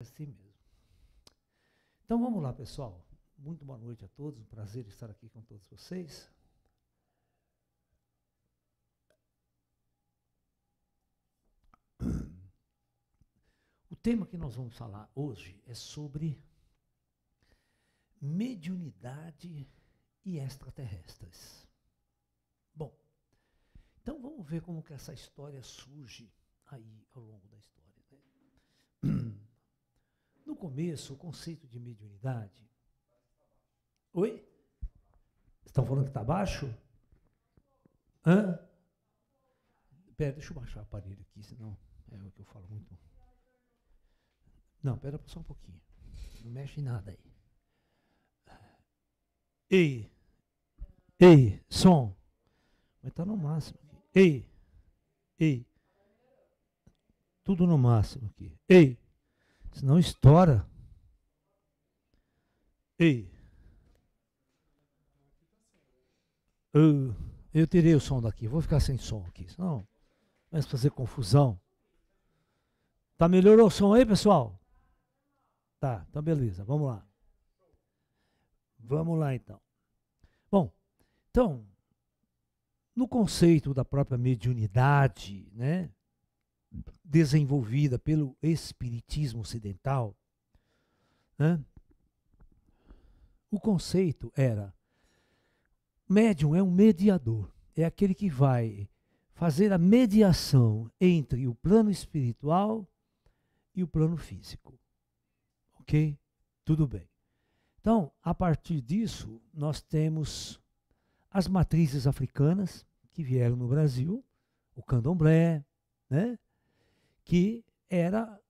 assim mesmo. Então vamos lá, pessoal. Muito boa noite a todos, um prazer estar aqui com todos vocês. O tema que nós vamos falar hoje é sobre mediunidade e extraterrestres. Bom, então vamos ver como que essa história surge aí ao longo da história. Né? No começo, o conceito de mediunidade. Oi? Estão falando que está baixo? Hã? Pera, deixa eu baixar o aparelho aqui, senão é o que eu falo muito. Não, pera só um pouquinho. Não mexe em nada aí. Ei, ei, som. Mas está no máximo. Ei, ei. Tudo no máximo aqui. Ei. Senão estoura. Ei. Eu, eu tirei o som daqui. Vou ficar sem som aqui. Senão começa a fazer confusão. Tá melhorou o som aí, pessoal? Tá, então beleza. Vamos lá. Vamos lá então. Bom, então, no conceito da própria mediunidade, né? desenvolvida pelo Espiritismo Ocidental, né, o conceito era: médium é um mediador, é aquele que vai fazer a mediação entre o plano espiritual e o plano físico. Ok? Tudo bem. Então, a partir disso, nós temos as matrizes africanas que vieram no Brasil, o candomblé, né? que era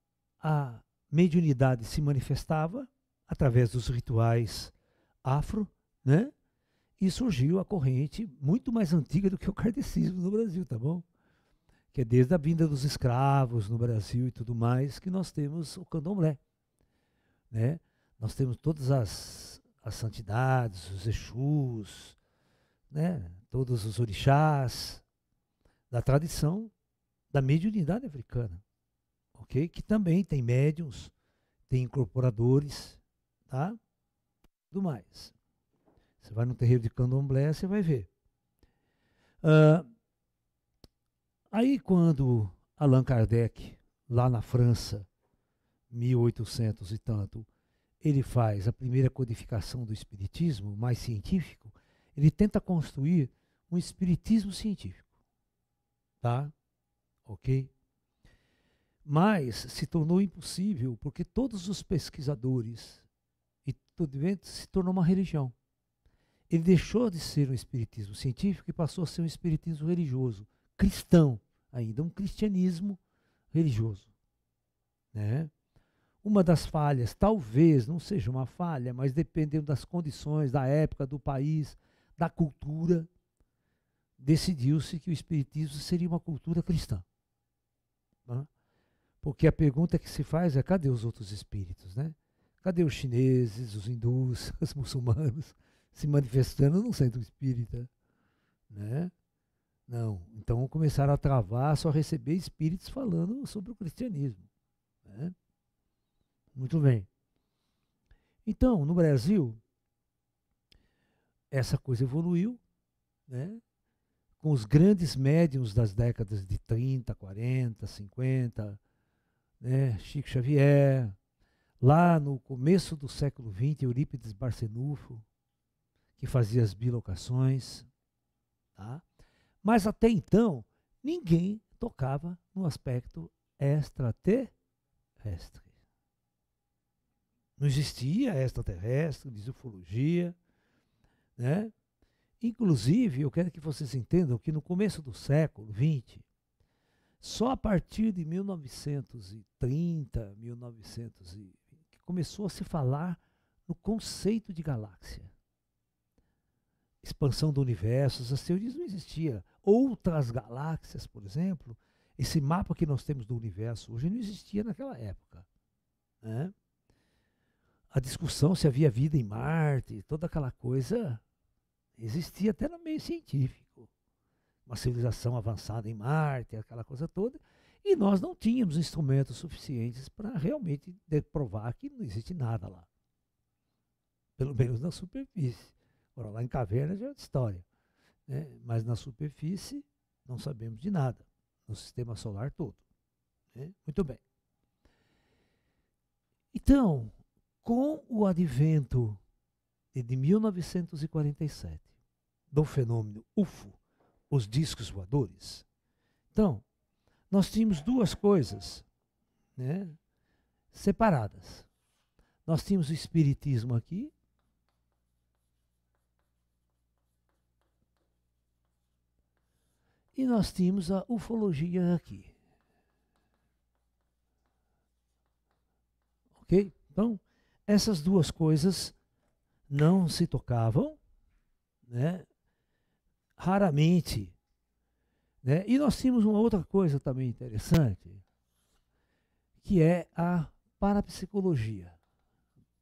a mediunidade se manifestava através dos rituais afro, né? E surgiu a corrente muito mais antiga do que o kardecismo no Brasil, tá bom? Que é desde a vinda dos escravos no Brasil e tudo mais que nós temos o candomblé, né? Nós temos todas as, as santidades, os exus, né? Todos os orixás da tradição da mediunidade africana ok? Que também tem médiums, tem incorporadores, tá? Tudo mais. Você vai no terreiro de candomblé, você vai ver. Uh, aí quando Allan Kardec, lá na França, 1800 e tanto, ele faz a primeira codificação do espiritismo, mais científico, ele tenta construir um espiritismo científico. Tá? OK? Mas se tornou impossível porque todos os pesquisadores e tudo evento se tornou uma religião. Ele deixou de ser um espiritismo científico e passou a ser um espiritismo religioso, cristão ainda, um cristianismo religioso. Né? Uma das falhas, talvez não seja uma falha, mas dependendo das condições, da época, do país, da cultura, decidiu-se que o espiritismo seria uma cultura cristã. Né? Porque a pergunta que se faz é: cadê os outros espíritos, né? Cadê os chineses, os hindus, os muçulmanos se manifestando no centro espírita, né? Não. Então começaram a travar, só receber espíritos falando sobre o cristianismo. Né? Muito bem. Então, no Brasil, essa coisa evoluiu, né? com os grandes médiums das décadas de 30, 40, 50, né, Chico Xavier, lá no começo do século XX, Eurípides Barcenufo, que fazia as bilocações. Tá? Mas até então, ninguém tocava no aspecto extraterrestre. Não existia extraterrestre, de ufologia. Né? Inclusive, eu quero que vocês entendam que no começo do século XX, só a partir de 1930, 1920, que começou a se falar no conceito de galáxia. Expansão do universo, essas teorias não existiam. Outras galáxias, por exemplo, esse mapa que nós temos do universo hoje não existia naquela época. Né? A discussão se havia vida em Marte, toda aquela coisa existia até no meio científico uma civilização avançada em Marte, aquela coisa toda, e nós não tínhamos instrumentos suficientes para realmente provar que não existe nada lá. Pelo menos na superfície. Agora, lá em caverna já é outra história. Né? Mas na superfície não sabemos de nada, no sistema solar todo. Né? Muito bem. Então, com o advento de 1947 do fenômeno UFO, os discos voadores. Então, nós tínhamos duas coisas né, separadas. Nós tínhamos o espiritismo aqui, e nós tínhamos a ufologia aqui. Ok? Então, essas duas coisas não se tocavam, né? Raramente. Né? E nós tínhamos uma outra coisa também interessante, que é a parapsicologia.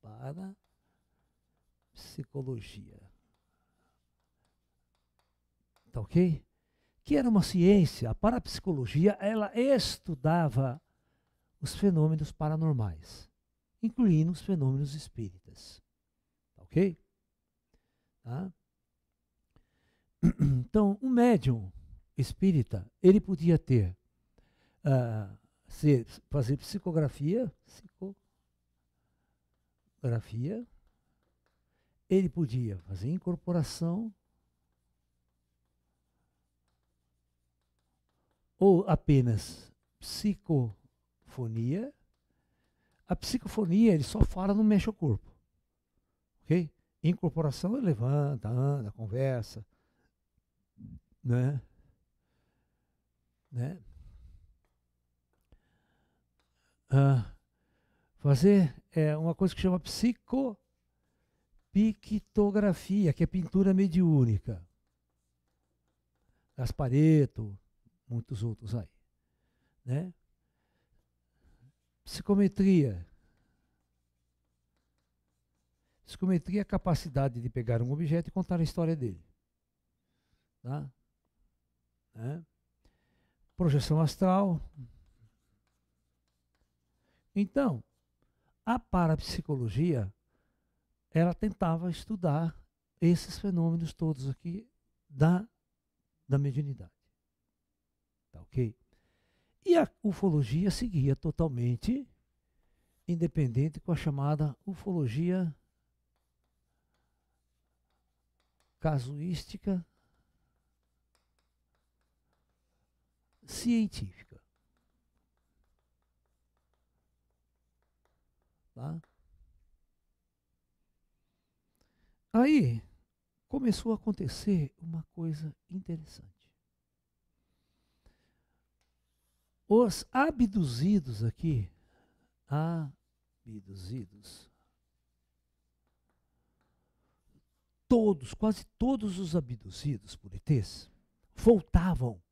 Parapsicologia, Tá ok? Que era uma ciência, a parapsicologia, ela estudava os fenômenos paranormais, incluindo os fenômenos espíritas. Tá ok? Tá? Então, um médium espírita, ele podia ter, uh, fazer psicografia, psicografia, ele podia fazer incorporação, ou apenas psicofonia. A psicofonia, ele só fala, não mexe o corpo. Ok? Incorporação, ele levanta, anda, conversa, né? né? Ah, fazer é uma coisa que chama psicopictografia, que é pintura mediúnica. Gaspareto, muitos outros aí. Né? Psicometria. Psicometria é a capacidade de pegar um objeto e contar a história dele. Tá? Né? Projeção astral. Então, a parapsicologia, ela tentava estudar esses fenômenos todos aqui da, da mediunidade. Tá ok? E a ufologia seguia totalmente independente com a chamada ufologia casuística científica. Tá? Aí começou a acontecer uma coisa interessante. Os abduzidos aqui, abduzidos, todos, quase todos os abduzidos por ETs, voltavam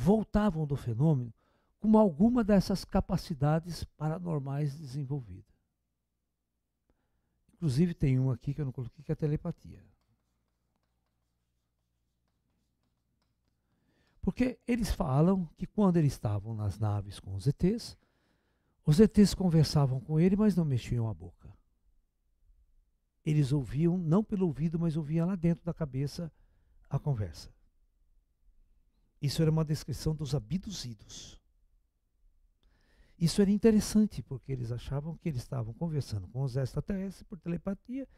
voltavam do fenômeno com alguma dessas capacidades paranormais desenvolvidas. Inclusive tem um aqui que eu não coloquei, que é a telepatia. Porque eles falam que quando eles estavam nas naves com os ETs, os ETs conversavam com ele, mas não mexiam a boca. Eles ouviam, não pelo ouvido, mas ouviam lá dentro da cabeça a conversa. Isso era uma descrição dos abduzidos. Isso era interessante, porque eles achavam que eles estavam conversando com os extraterrestres por telepatia,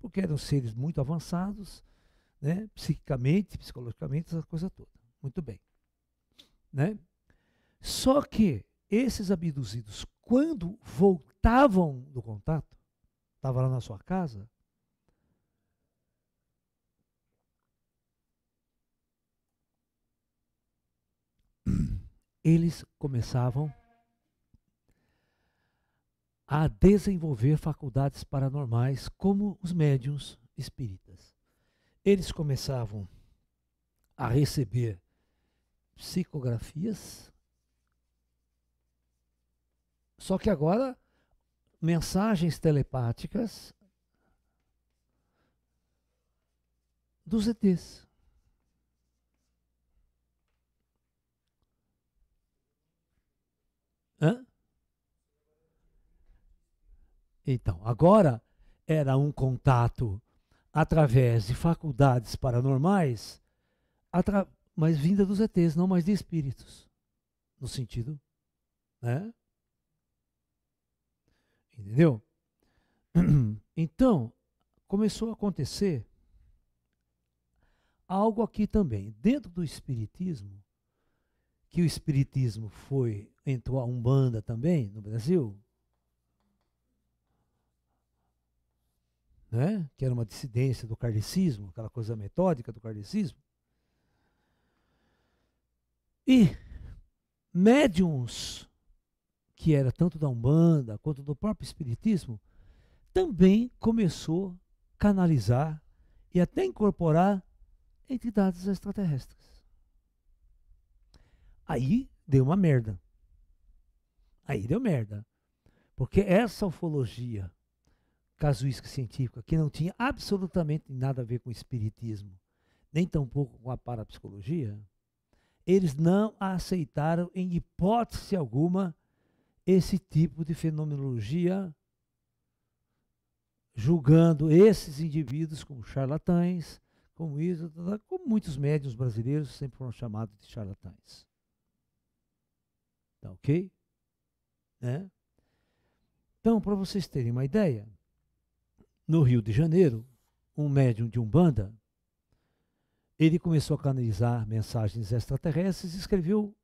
porque eram seres muito avançados, né, psiquicamente, psicologicamente, essa coisa toda. Muito bem. Né? Só que esses abduzidos, quando voltavam do contato, estava lá na sua casa, eles começavam a desenvolver faculdades paranormais como os médiums espíritas. Eles começavam a receber psicografias, só que agora mensagens telepáticas dos ETs. Hã? Então, agora era um contato através de faculdades paranormais, atra... mas vinda dos ETs, não mais de espíritos. No sentido, né? Entendeu? Então, começou a acontecer algo aqui também. Dentro do espiritismo, que o Espiritismo foi, entrou a Umbanda também no Brasil, né? que era uma dissidência do cardecismo, aquela coisa metódica do cardecismo. E médiums, que era tanto da Umbanda quanto do próprio Espiritismo, também começou a canalizar e até incorporar entidades extraterrestres. Aí deu uma merda. Aí deu merda. Porque essa ufologia casuística científica, que não tinha absolutamente nada a ver com o espiritismo, nem tampouco com a parapsicologia, eles não aceitaram em hipótese alguma esse tipo de fenomenologia, julgando esses indivíduos como charlatães, como isso, como muitos médiuns brasileiros sempre foram chamados de charlatães. Tá ok? Né? Então, para vocês terem uma ideia, no Rio de Janeiro, um médium de Umbanda, ele começou a canalizar mensagens extraterrestres e escreveu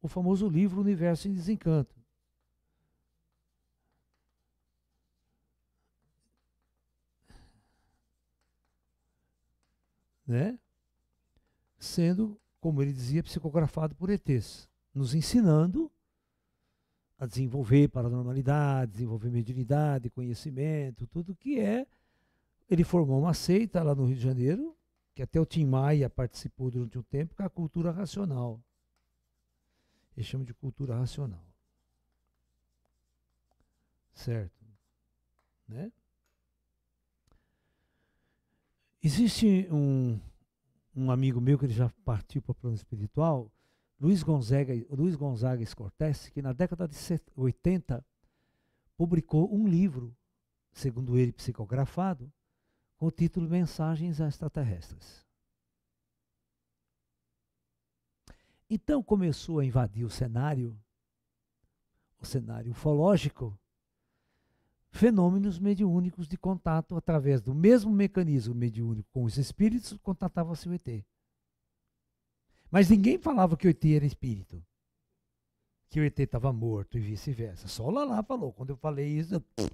o famoso livro Universo em Desencanto. Né? Sendo, como ele dizia, psicografado por ETs, nos ensinando a desenvolver paranormalidade, desenvolver mediunidade, conhecimento, tudo que é. Ele formou uma seita lá no Rio de Janeiro, que até o Tim Maia participou durante um tempo, que é a cultura racional. Ele chama de cultura racional. Certo? Né? Existe um, um amigo meu que ele já partiu para o plano espiritual, Luiz Gonzaga, Luiz Gonzaga Scortes, que na década de 80 publicou um livro, segundo ele psicografado, com o título Mensagens Extraterrestres. Então começou a invadir o cenário, o cenário ufológico, fenômenos mediúnicos de contato através do mesmo mecanismo mediúnico com os espíritos, contatava-se o ET. Mas ninguém falava que o ET era espírito. Que o ET estava morto e vice-versa. Só o Lalá falou. Quando eu falei isso, eu...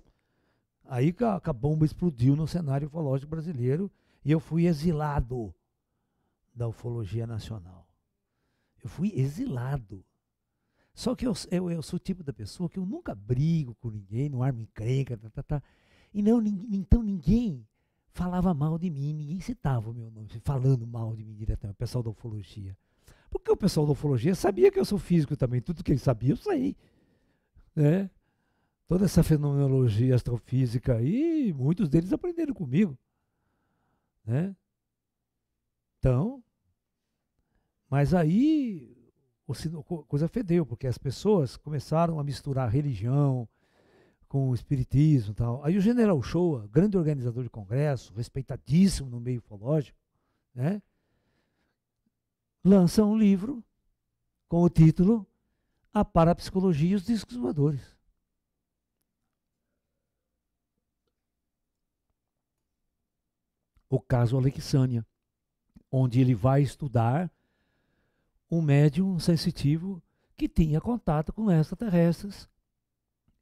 aí que a, que a bomba explodiu no cenário ufológico brasileiro e eu fui exilado da ufologia nacional. Eu fui exilado. Só que eu, eu, eu, sou o tipo da pessoa que eu nunca brigo com ninguém, não armo encrenca, tá, tá, tá. E não, então ninguém falava mal de mim, ninguém citava o meu nome, assim, falando mal de mim diretamente, o pessoal da ufologia. Porque o pessoal da ufologia sabia que eu sou físico também, tudo que ele sabia eu saí. Né? Toda essa fenomenologia astrofísica aí, muitos deles aprenderam comigo. Né? Então, mas aí a coisa fedeu, porque as pessoas começaram a misturar religião, com o espiritismo e tal. Aí o General Shoa, grande organizador de congresso, respeitadíssimo no meio ufológico, né, lança um livro com o título A Parapsicologia e os Discos Voadores. O caso Alexânia, onde ele vai estudar um médium sensitivo que tinha contato com extraterrestres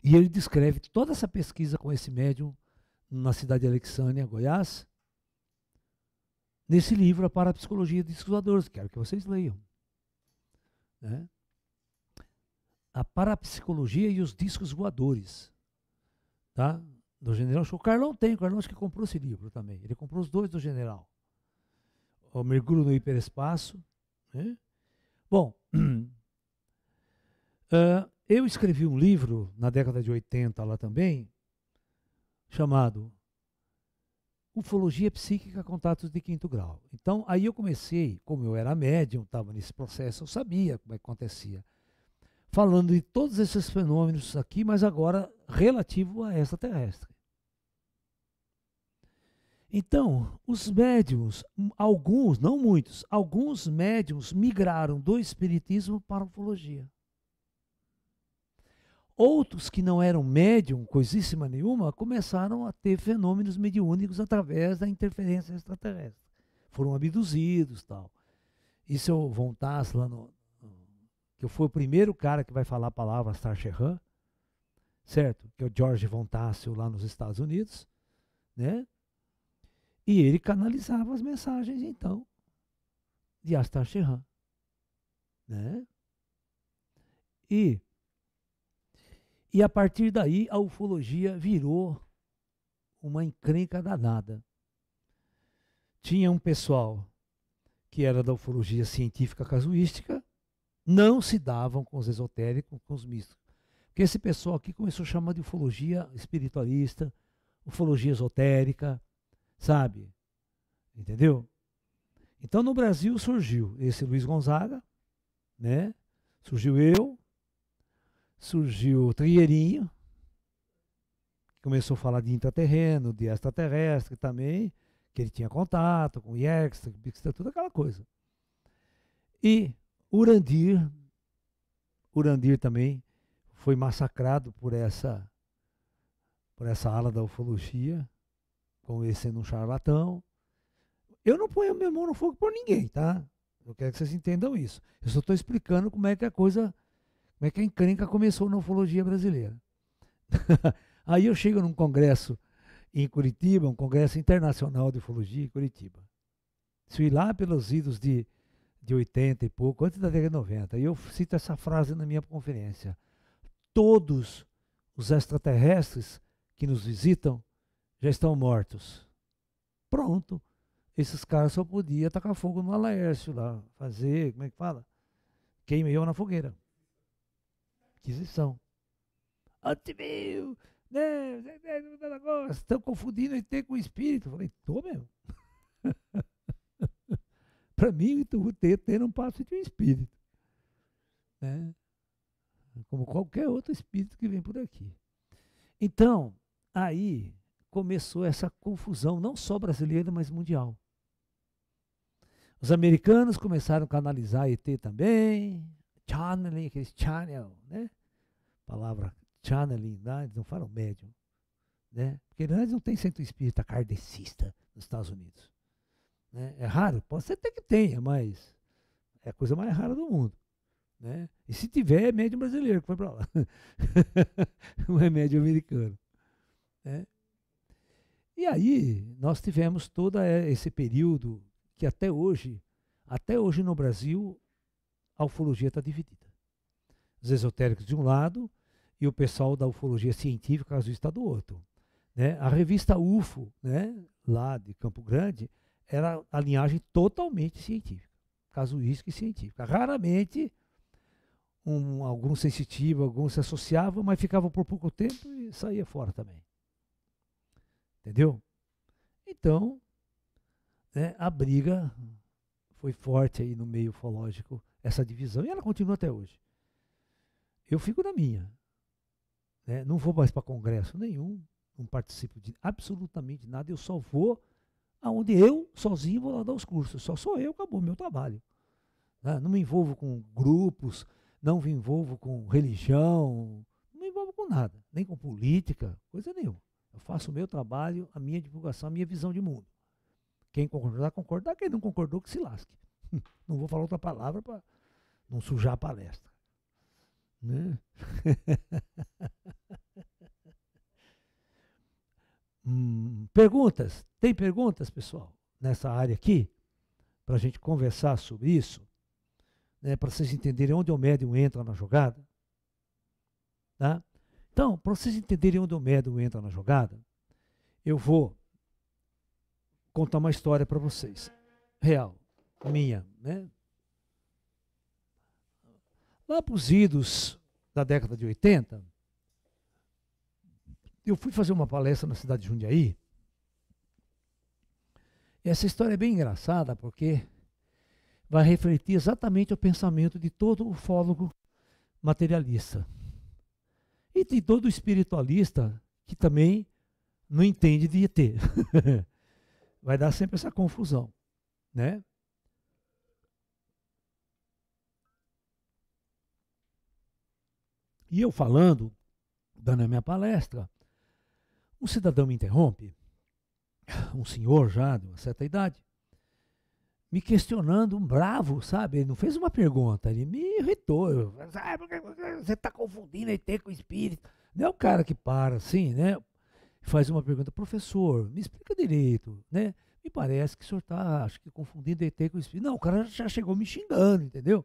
e ele descreve toda essa pesquisa com esse médium na cidade de Alexânia, Goiás, nesse livro A Parapsicologia discos Estudadores. Quero que vocês leiam. Né? A Parapsicologia e os Discos Voadores, tá? do General Show. O Carlão tem, o Carlão acho que comprou esse livro também. Ele comprou os dois do General. O Mergulho no Hiperespaço. Né? Bom, uh, Eu escrevi um livro na década de 80 lá também, chamado Ufologia Psíquica Contatos de Quinto Grau. Então, aí eu comecei, como eu era médium, estava nesse processo, eu sabia como é que acontecia. Falando de todos esses fenômenos aqui, mas agora relativo a terrestre. Então, os médiums, alguns, não muitos, alguns médiums migraram do espiritismo para a ufologia. Outros que não eram médium, coisíssima nenhuma, começaram a ter fenômenos mediúnicos através da interferência extraterrestre. Foram abduzidos tal. Isso é o Von lá no, que foi o primeiro cara que vai falar a palavra Star Sheran, certo? Que é o George Von lá nos Estados Unidos, né? E ele canalizava as mensagens, então, de Astar Sheran, né? E e a partir daí a ufologia virou uma encrenca danada. Tinha um pessoal que era da ufologia científica casuística, não se davam com os esotéricos, com os místicos. Porque esse pessoal aqui começou a chamar de ufologia espiritualista, ufologia esotérica, sabe? Entendeu? Então no Brasil surgiu esse Luiz Gonzaga, né? Surgiu eu, surgiu o Trieirinho, que começou a falar de intraterreno, de extraterrestre também, que ele tinha contato com Yextra, Bixtra, tudo aquela coisa. E Urandir, Urandir também foi massacrado por essa por essa ala da ufologia, como ele sendo um charlatão. Eu não ponho minha mão no fogo por ninguém, tá? Eu quero que vocês entendam isso. Eu só estou explicando como é que a coisa como é que a encrenca começou na ufologia brasileira? Aí eu chego num congresso em Curitiba, um congresso internacional de ufologia em Curitiba. Eu ir lá pelos idos de, de 80 e pouco, antes da década de 90. E eu cito essa frase na minha conferência. Todos os extraterrestres que nos visitam já estão mortos. Pronto. Esses caras só podiam tacar fogo no Alaércio lá, fazer, como é que fala? Queima eu na fogueira. Inquisição. Antimil! Deus, né, né, né, Estão confundindo ET com espírito. Eu falei, tô mesmo. Para mim, o ET não passa de um espírito. Né? Como qualquer outro espírito que vem por aqui. Então, aí começou essa confusão, não só brasileira, mas mundial. Os americanos começaram a canalizar ET também, channeling, aqueles channel, né? Palavra channeling, né? eles não falam médium, né? Porque eles não tem centro espírita kardecista nos Estados Unidos. Né? É raro, pode ser até que tenha, mas é a coisa mais rara do mundo. Né? E se tiver, é médium brasileiro que foi para lá. não é médium americano. Né? E aí, nós tivemos todo é, esse período que até hoje, até hoje no Brasil, a ufologia está dividida. Os esotéricos de um lado e o pessoal da ufologia científica, casuísta, tá do outro. Né? A revista UFO, né, lá de Campo Grande, era a linhagem totalmente científica, casuística e científica. Raramente um, algum sensitivo, algum se associava, mas ficava por pouco tempo e saía fora também. Entendeu? Então, né, a briga foi forte aí no meio ufológico essa divisão, e ela continua até hoje. Eu fico na minha. Né? Não vou mais para congresso nenhum, não participo de absolutamente nada, eu só vou aonde eu, sozinho, vou lá dar os cursos. Só sou eu, acabou meu trabalho. Né? Não me envolvo com grupos, não me envolvo com religião, não me envolvo com nada, nem com política, coisa nenhuma. Eu faço o meu trabalho, a minha divulgação, a minha visão de mundo. Quem concordar, concordar. Quem não concordou, que se lasque. Não vou falar outra palavra para não sujar a palestra. Né? hum, perguntas? Tem perguntas, pessoal, nessa área aqui? Para a gente conversar sobre isso? Né, para vocês entenderem onde o médium entra na jogada? Tá? Então, para vocês entenderem onde o médium entra na jogada, eu vou contar uma história para vocês, real minha, né? Lá para os idos da década de 80, eu fui fazer uma palestra na cidade de Jundiaí. Essa história é bem engraçada porque vai refletir exatamente o pensamento de todo ufólogo materialista e de todo espiritualista que também não entende de ET. vai dar sempre essa confusão, né? E eu falando, dando a minha palestra, um cidadão me interrompe, um senhor já de uma certa idade, me questionando, um bravo, sabe? Ele não fez uma pergunta, ele me irritou. Eu, ah, você está confundindo ET com espírito. Não é o cara que para assim, né? Faz uma pergunta, professor, me explica direito, né? Me parece que o senhor está, acho que, confundindo ET com espírito. Não, o cara já chegou me xingando, entendeu?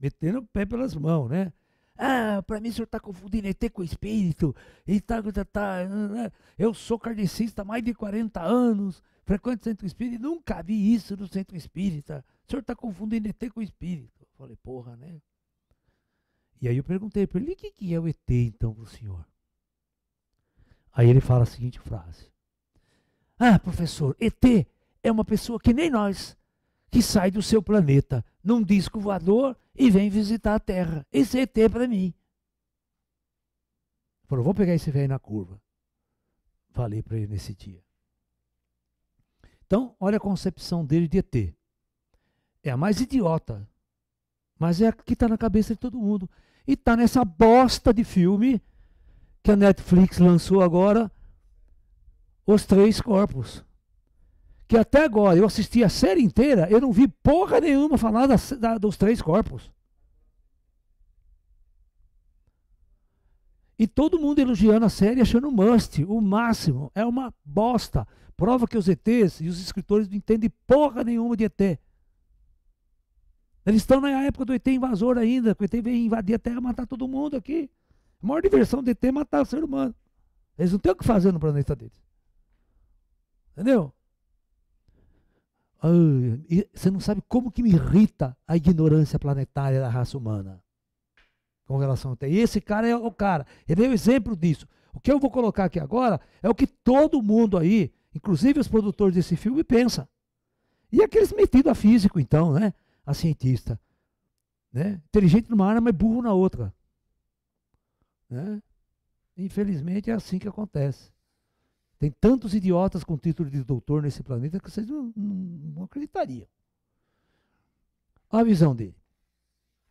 Metendo o pé pelas mãos, né? Ah, para mim o senhor está confundindo ET com espírito. E tá, tá, tá, eu sou cardecista há mais de 40 anos, frequento centro espírita e nunca vi isso no centro espírita. O senhor está confundindo ET com espírito. Eu falei, porra, né? E aí eu perguntei para ele, o que, que é o ET então pro o senhor? Aí ele fala a seguinte frase. Ah, professor, ET é uma pessoa que nem nós, que sai do seu planeta num disco voador e vem visitar a Terra. Esse ET é para mim. Falou, vou pegar esse velho na curva. Falei para ele nesse dia. Então, olha a concepção dele de ET. É a mais idiota, mas é a que está na cabeça de todo mundo. E está nessa bosta de filme que a Netflix lançou agora, Os Três Corpos que até agora eu assisti a série inteira, eu não vi porra nenhuma falar da, da, dos três corpos. E todo mundo elogiando a série, achando must, o máximo. É uma bosta. Prova que os ETs e os escritores não entendem porra nenhuma de ET. Eles estão na época do ET invasor ainda, que o ET veio invadir a Terra matar todo mundo aqui. A maior diversão do ET é matar o ser humano. Eles não têm o que fazer no planeta deles. Entendeu? Ah, você não sabe como que me irrita a ignorância planetária da raça humana com relação a Esse cara é o cara. Ele é o exemplo disso. O que eu vou colocar aqui agora é o que todo mundo aí, inclusive os produtores desse filme, pensa. E aqueles metidos a físico, então, né? A cientista. Né? Inteligente numa área, mas burro na outra. Né? Infelizmente é assim que acontece. Tem tantos idiotas com título de doutor nesse planeta que vocês não, não acreditariam. Olha a visão dele.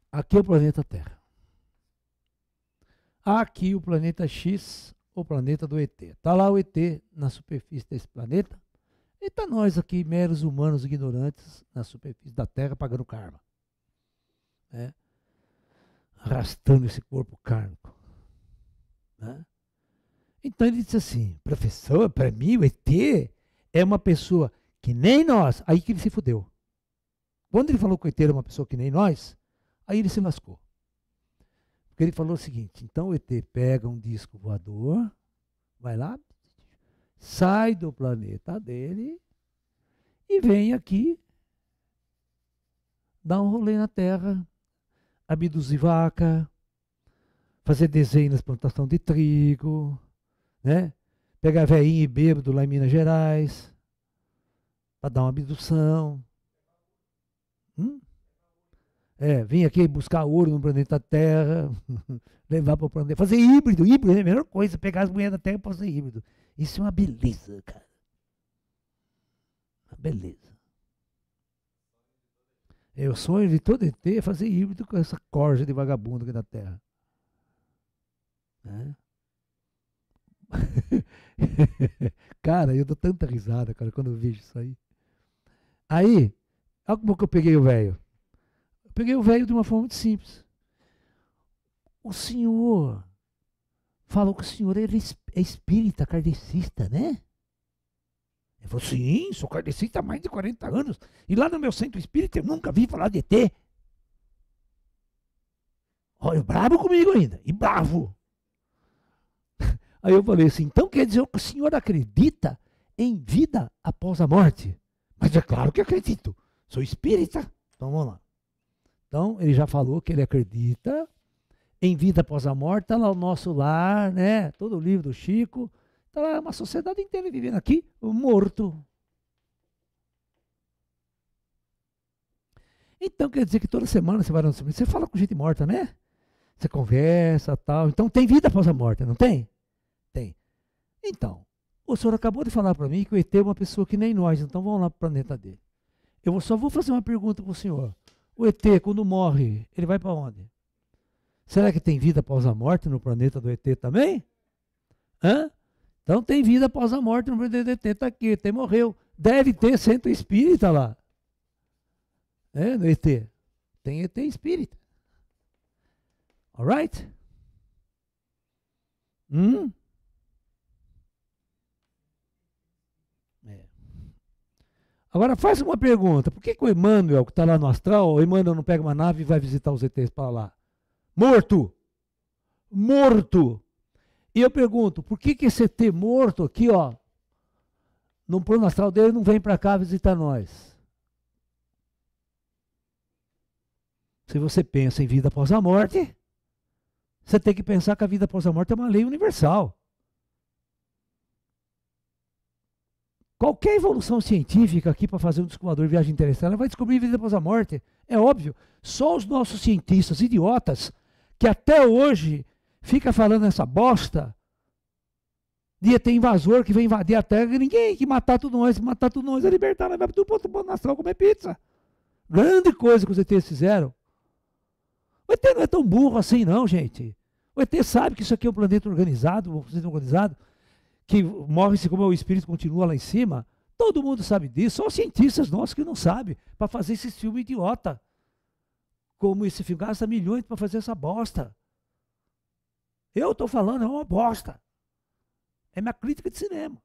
Aqui é o planeta Terra. Aqui o planeta X, o planeta do ET. Está lá o ET na superfície desse planeta. E está nós aqui, meros humanos ignorantes, na superfície da Terra, pagando karma. Né? Arrastando esse corpo kármico. Né? Então ele disse assim: professor, para mim o ET é uma pessoa que nem nós. Aí que ele se fudeu. Quando ele falou que o ET era uma pessoa que nem nós, aí ele se lascou. Porque ele falou o seguinte: então o ET pega um disco voador, vai lá, sai do planeta dele e vem aqui dar um rolê na terra, abduzir vaca, fazer desenho na plantação de trigo, né? Pegar velhinho e bêbado lá em Minas Gerais, para dar uma abdução. Hum? É, vim aqui buscar ouro no planeta Terra, levar para o planeta. Fazer híbrido, híbrido é a melhor coisa, pegar as mulheres da Terra e fazer híbrido. Isso é uma beleza, cara. Uma beleza. É o sonho de todo ET é fazer híbrido com essa corja de vagabundo aqui da Terra. Né? cara, eu dou tanta risada, cara, quando eu vejo isso aí. Aí, olha como que eu peguei o velho. peguei o velho de uma forma muito simples. O senhor falou que o senhor é, é espírita, kardecista, né? Eu falei, sim, sou kardecista há mais de 40 anos. E lá no meu centro espírita eu nunca vi falar de ET. Olha, bravo comigo ainda. E bravo. Aí eu falei assim: então quer dizer que o senhor acredita em vida após a morte? Mas é claro que acredito. Sou espírita. Então vamos lá. Então ele já falou que ele acredita em vida após a morte. Está lá o nosso lar, né? Todo o livro do Chico. Está lá uma sociedade inteira vivendo aqui, morto. Então quer dizer que toda semana você vai no cemitério, você fala com gente morta, né? Você conversa, tal. Então tem vida após a morte, não tem? Então, o senhor acabou de falar para mim que o ET é uma pessoa que nem nós, então vamos lá para o planeta dele. Eu só vou fazer uma pergunta para o senhor. O ET, quando morre, ele vai para onde? Será que tem vida após a morte no planeta do ET também? Hã? Então tem vida após a morte no planeta do ET, está aqui, ET morreu. Deve ter centro espírita lá. É, no ET. Tem ET espírita. Alright? Hum? Agora faça uma pergunta: por que, que o Emmanuel, que está lá no astral, o Emmanuel não pega uma nave e vai visitar os ETs para lá? Morto! Morto! E eu pergunto: por que, que esse ET morto aqui, ó, no plano astral dele, não vem para cá visitar nós? Se você pensa em vida após a morte, você tem que pensar que a vida após a morte é uma lei universal. Qualquer evolução científica aqui para fazer um descobridor viagem interestelar vai descobrir vida após a morte. É óbvio. Só os nossos cientistas idiotas, que até hoje fica falando essa bosta, de ter invasor que vem invadir a Terra, ninguém que matar tudo nós, matar tudo nós, é libertar, vai tudo para nação comer pizza. Grande coisa que os ETs fizeram. O ET não é tão burro assim, não, gente. O ET sabe que isso aqui é um planeta organizado, um planeta organizado que morre-se como é o espírito continua lá em cima, todo mundo sabe disso, só os cientistas nossos que não sabem, para fazer esse filme idiota. Como esse filme gasta milhões para fazer essa bosta. Eu estou falando, é uma bosta. É minha crítica de cinema.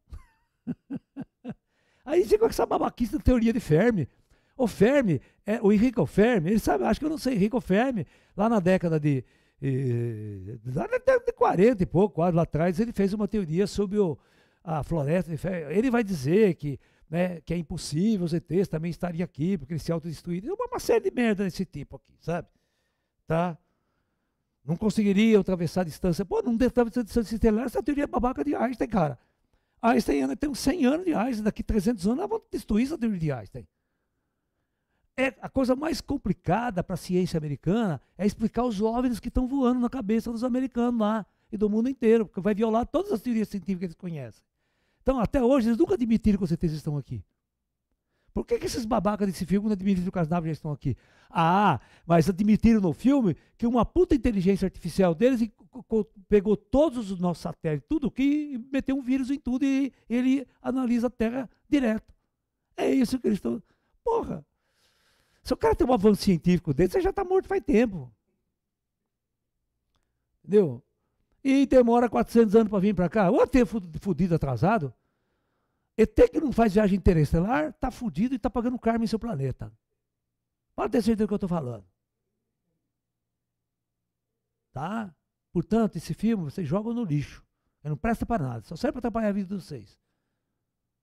Aí fica com essa babaquista teoria de Fermi. O Fermi, é, o Enrico Fermi, ele sabe, acho que eu não sei, Enrico Fermi, lá na década de e, lá na década de 40 e pouco, quase lá atrás, ele fez uma teoria sobre o, a floresta. Ele vai dizer que, né, que é impossível os ETs também estarem aqui, porque eles se autodestruíram. É uma, uma série de merda desse tipo aqui, sabe? Tá? Não conseguiria atravessar a distância. Pô, não atravessar a distância estelar, essa teoria é babaca de Einstein, cara. Einstein tem uns 100 anos de Einstein, daqui 300 anos nós vamos destruir essa teoria de Einstein. É, a coisa mais complicada para a ciência americana é explicar os OVNIs que estão voando na cabeça dos americanos lá e do mundo inteiro, porque vai violar todas as teorias científicas que eles conhecem. Então, até hoje, eles nunca admitiram que os ETs estão aqui. Por que, que esses babacas desse filme não admitiram que as naves já estão aqui? Ah, mas admitiram no filme que uma puta inteligência artificial deles pegou todos os nossos satélites, tudo que meteu um vírus em tudo e ele analisa a Terra direto. É isso que eles estão. Porra! Se o cara tem um avanço científico dele, você já está morto faz tempo. Entendeu? E demora 400 anos para vir para cá. Ou até fudido atrasado. ET que não faz viagem interestelar, está fudido e está pagando karma em seu planeta. Pode ter certeza do que eu estou falando. Tá? Portanto, esse filme vocês jogam no lixo. Ele não presta para nada, só serve para atrapalhar a vida de vocês.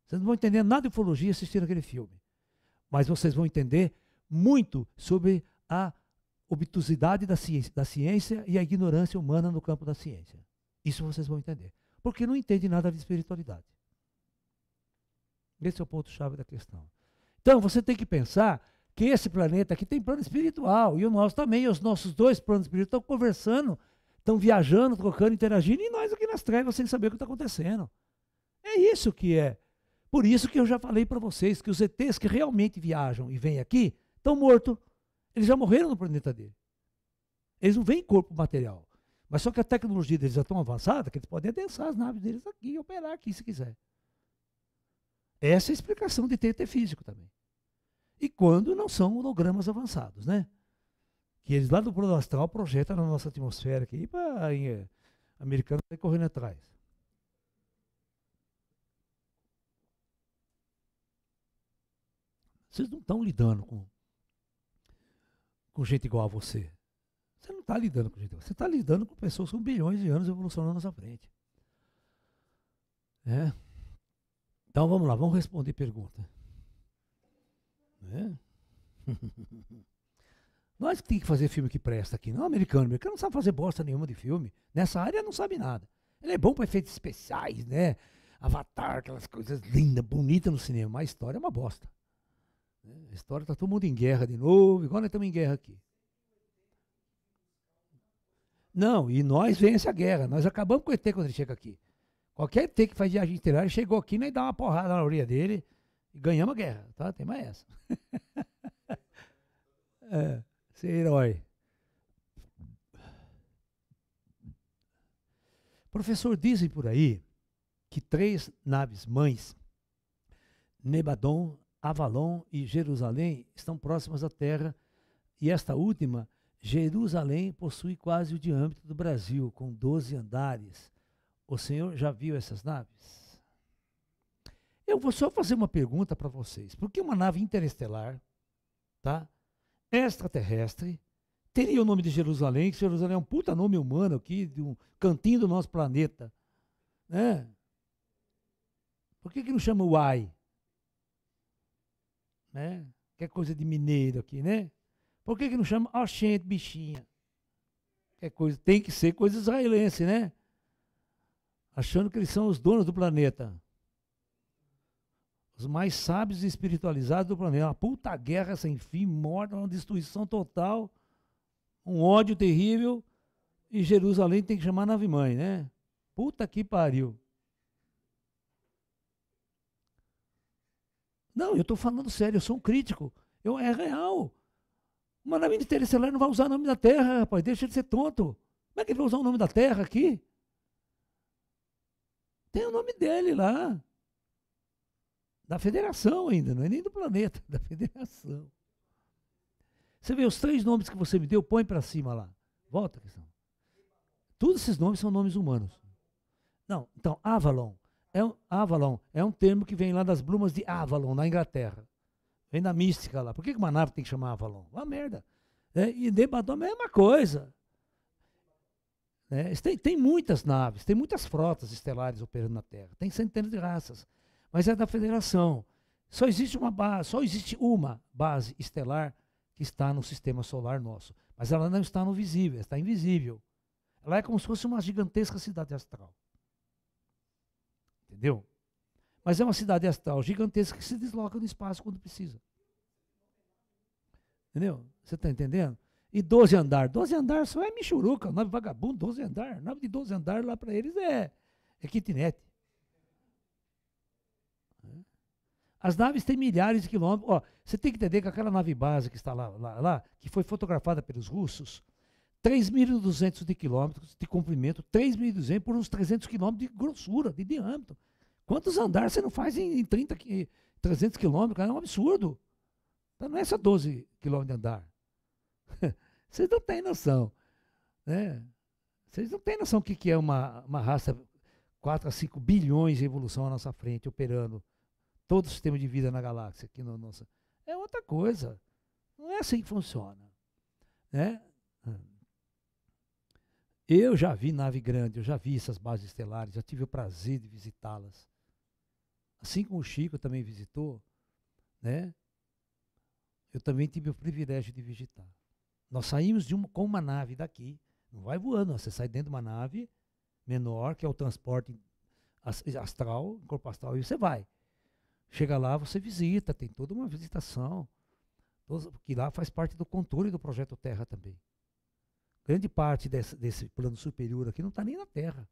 Vocês não vão entender nada de ufologia assistindo aquele filme. Mas vocês vão entender muito sobre a obtusidade da ciência, da ciência e a ignorância humana no campo da ciência. Isso vocês vão entender. Porque não entende nada de espiritualidade. Esse é o ponto-chave da questão. Então, você tem que pensar que esse planeta aqui tem plano espiritual, e o nosso também, e os nossos dois planos espirituais estão conversando, estão viajando, trocando, interagindo, e nós aqui nas trevas sem saber o que está acontecendo. É isso que é. Por isso que eu já falei para vocês que os ETs que realmente viajam e vêm aqui, estão mortos. Eles já morreram no planeta dele. Eles não veem corpo material. Mas só que a tecnologia deles é tão avançada que eles podem adensar as naves deles aqui e operar aqui se quiser. Essa é a explicação de ter físico também. E quando não são hologramas avançados, né? Que eles lá do plano astral projetam na nossa atmosfera aqui para eh, americano vai tá correndo atrás. Vocês não estão lidando com com gente igual a você. Você não está lidando com gente igual. Você está lidando com pessoas com bilhões de anos evolucionando na sua frente. É. Então vamos lá, vamos responder pergunta. Né? Nós que tem que fazer filme que presta aqui, não é americano. O americano não sabe fazer bosta nenhuma de filme. Nessa área não sabe nada. Ele é bom para efeitos especiais, né? Avatar, aquelas coisas lindas, bonitas no cinema. Mas a história é uma bosta. A história está todo mundo em guerra de novo, igual nós estamos em guerra aqui. Não, e nós vence a guerra. Nós acabamos com o ET quando ele chega aqui. Qualquer ET que faz viagem interior chegou aqui e dá uma porrada na orelha dele e ganhamos a guerra. Tá? Tem mais essa. é, ser é herói. Professor, dizem por aí que três naves mães, Nebadon, Avalon e Jerusalém estão próximas à Terra, e esta última, Jerusalém, possui quase o diâmetro do Brasil, com 12 andares. O senhor já viu essas naves? Eu vou só fazer uma pergunta para vocês. Por que uma nave interestelar, tá? extraterrestre, teria o nome de Jerusalém, que Jerusalém é um puta nome humano aqui, de um cantinho do nosso planeta. Né? Por que, que não chama Uai? né? Que é coisa de mineiro aqui, né? Por que, que não chama oxente, bichinha? É coisa, tem que ser coisa israelense, né? Achando que eles são os donos do planeta. Os mais sábios e espiritualizados do planeta. Uma puta guerra sem fim, morte, uma destruição total, um ódio terrível. E Jerusalém tem que chamar nave mãe, né? Puta que pariu. Não, eu estou falando sério, eu sou um crítico. Eu, é real. Mas na mídia interestelar não vai usar o nome da Terra, rapaz. Deixa de ser tonto. Como é que ele vai usar o nome da Terra aqui? Tem o nome dele lá. Da federação ainda, não é nem do planeta, da federação. Você vê os três nomes que você me deu, põe para cima lá. Volta a questão. Todos esses nomes são nomes humanos. Não, então, Avalon é um, Avalon é um termo que vem lá das brumas de Avalon, na Inglaterra. Vem da mística lá. Por que uma nave tem que chamar Avalon? Uma merda. É, e Nebadon é a mesma coisa. É, tem, tem muitas naves, tem muitas frotas estelares operando na Terra. Tem centenas de raças. Mas é da federação. Só existe uma base, só existe uma base estelar que está no sistema solar nosso. Mas ela não está no visível, está invisível. Ela é como se fosse uma gigantesca cidade astral. Entendeu? Mas é uma cidade astral gigantesca que se desloca no espaço quando precisa. Entendeu? Você está entendendo? E 12 andar. 12 andar só é michuruca, nave vagabundo, 12 andar. Nave de 12 andar lá para eles é, é kitnet. É. As naves têm milhares de quilômetros. Ó, você tem que entender que aquela nave base que está lá, lá, lá que foi fotografada pelos russos, 3.200 de quilômetros de comprimento, 3.200 por uns 300 quilômetros de grossura, de diâmetro. Quantos andares você não faz em, 30, 300 eh, quilômetros? É um absurdo. Então, não é só 12 quilômetros de andar. Vocês não têm noção. Né? Vocês não têm noção do que, que é uma, uma raça 4 a 5 bilhões de evolução à nossa frente, operando todo o sistema de vida na galáxia. Aqui no nosso... É outra coisa. Não é assim que funciona. Né? Eu já vi nave grande, eu já vi essas bases estelares, já tive o prazer de visitá-las. Assim como o Chico também visitou, né? Eu também tive o privilégio de visitar. Nós saímos de uma, com uma nave daqui, não vai voando, você sai dentro de uma nave menor, que é o transporte astral, corpo astral, e você vai. Chega lá, você visita, tem toda uma visitação, que lá faz parte do controle do projeto Terra também. Grande parte desse, desse plano superior aqui não está nem na Terra.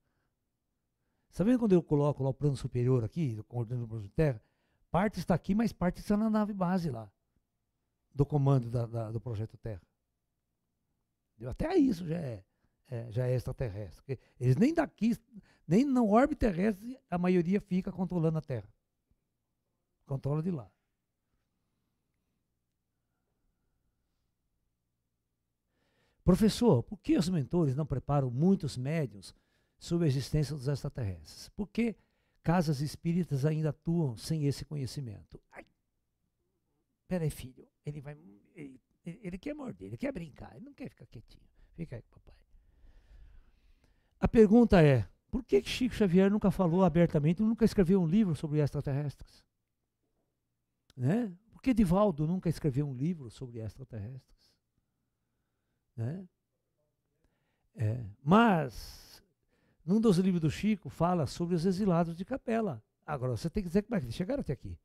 Sabe tá quando eu coloco lá o plano superior aqui, coordenando o plano de terra? Parte está aqui, mas parte está na nave base lá, do comando da, da, do projeto Terra. Até isso já é, é, já é extraterrestre. Eles nem daqui, nem na órbita terrestre, a maioria fica controlando a Terra. Controla de lá. Professor, por que os mentores não preparam muitos médiums sobre a existência dos extraterrestres? Por que casas espíritas ainda atuam sem esse conhecimento? Ai, peraí, filho, ele vai. Ele, ele quer morder, ele quer brincar, ele não quer ficar quietinho. Fica aí com o papai. A pergunta é: por que Chico Xavier nunca falou abertamente, nunca escreveu um livro sobre extraterrestres? Né? Por que Divaldo nunca escreveu um livro sobre extraterrestres? Né? É, mas, num dos livros do Chico, fala sobre os exilados de capela. Agora, você tem que dizer como é que eles chegaram até aqui.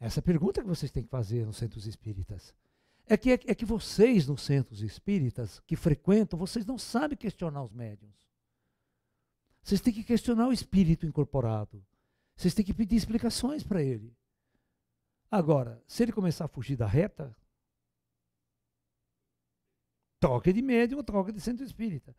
Essa é pergunta que vocês têm que fazer nos centros espíritas. É que, é, é que vocês, nos centros espíritas, que frequentam, vocês não sabem questionar os médiums. Vocês têm que questionar o espírito incorporado. Vocês têm que pedir explicações para ele. Agora, se ele começar a fugir da reta, troca de médium, troca de centro espírita.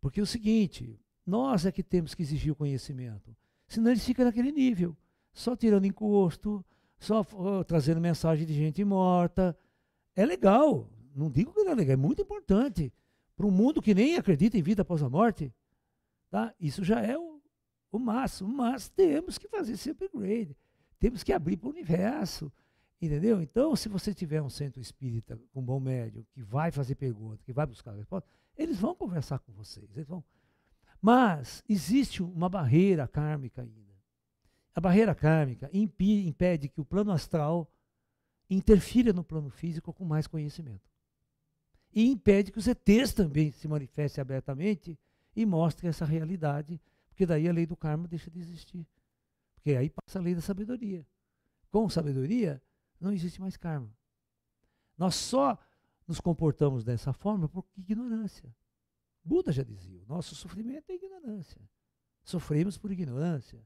Porque é o seguinte, nós é que temos que exigir o conhecimento, senão eles ficam naquele nível, só tirando encosto, só uh, trazendo mensagem de gente morta. É legal, não digo que não é legal, é muito importante para um mundo que nem acredita em vida após a morte. Tá? Isso já é o, o máximo, mas temos que fazer esse upgrade, temos que abrir para o universo, Entendeu? Então, se você tiver um centro espírita com um bom médium, que vai fazer pergunta, que vai buscar resposta, eles vão conversar com vocês. Eles vão. Mas existe uma barreira kármica ainda. A barreira kármica impede que o plano astral interfira no plano físico com mais conhecimento. E impede que os ETs também se manifestem abertamente e mostrem essa realidade, porque daí a lei do karma deixa de existir. Porque aí passa a lei da sabedoria. Com sabedoria, não existe mais karma. Nós só nos comportamos dessa forma por ignorância. Buda já dizia: nosso sofrimento é ignorância. Sofremos por ignorância.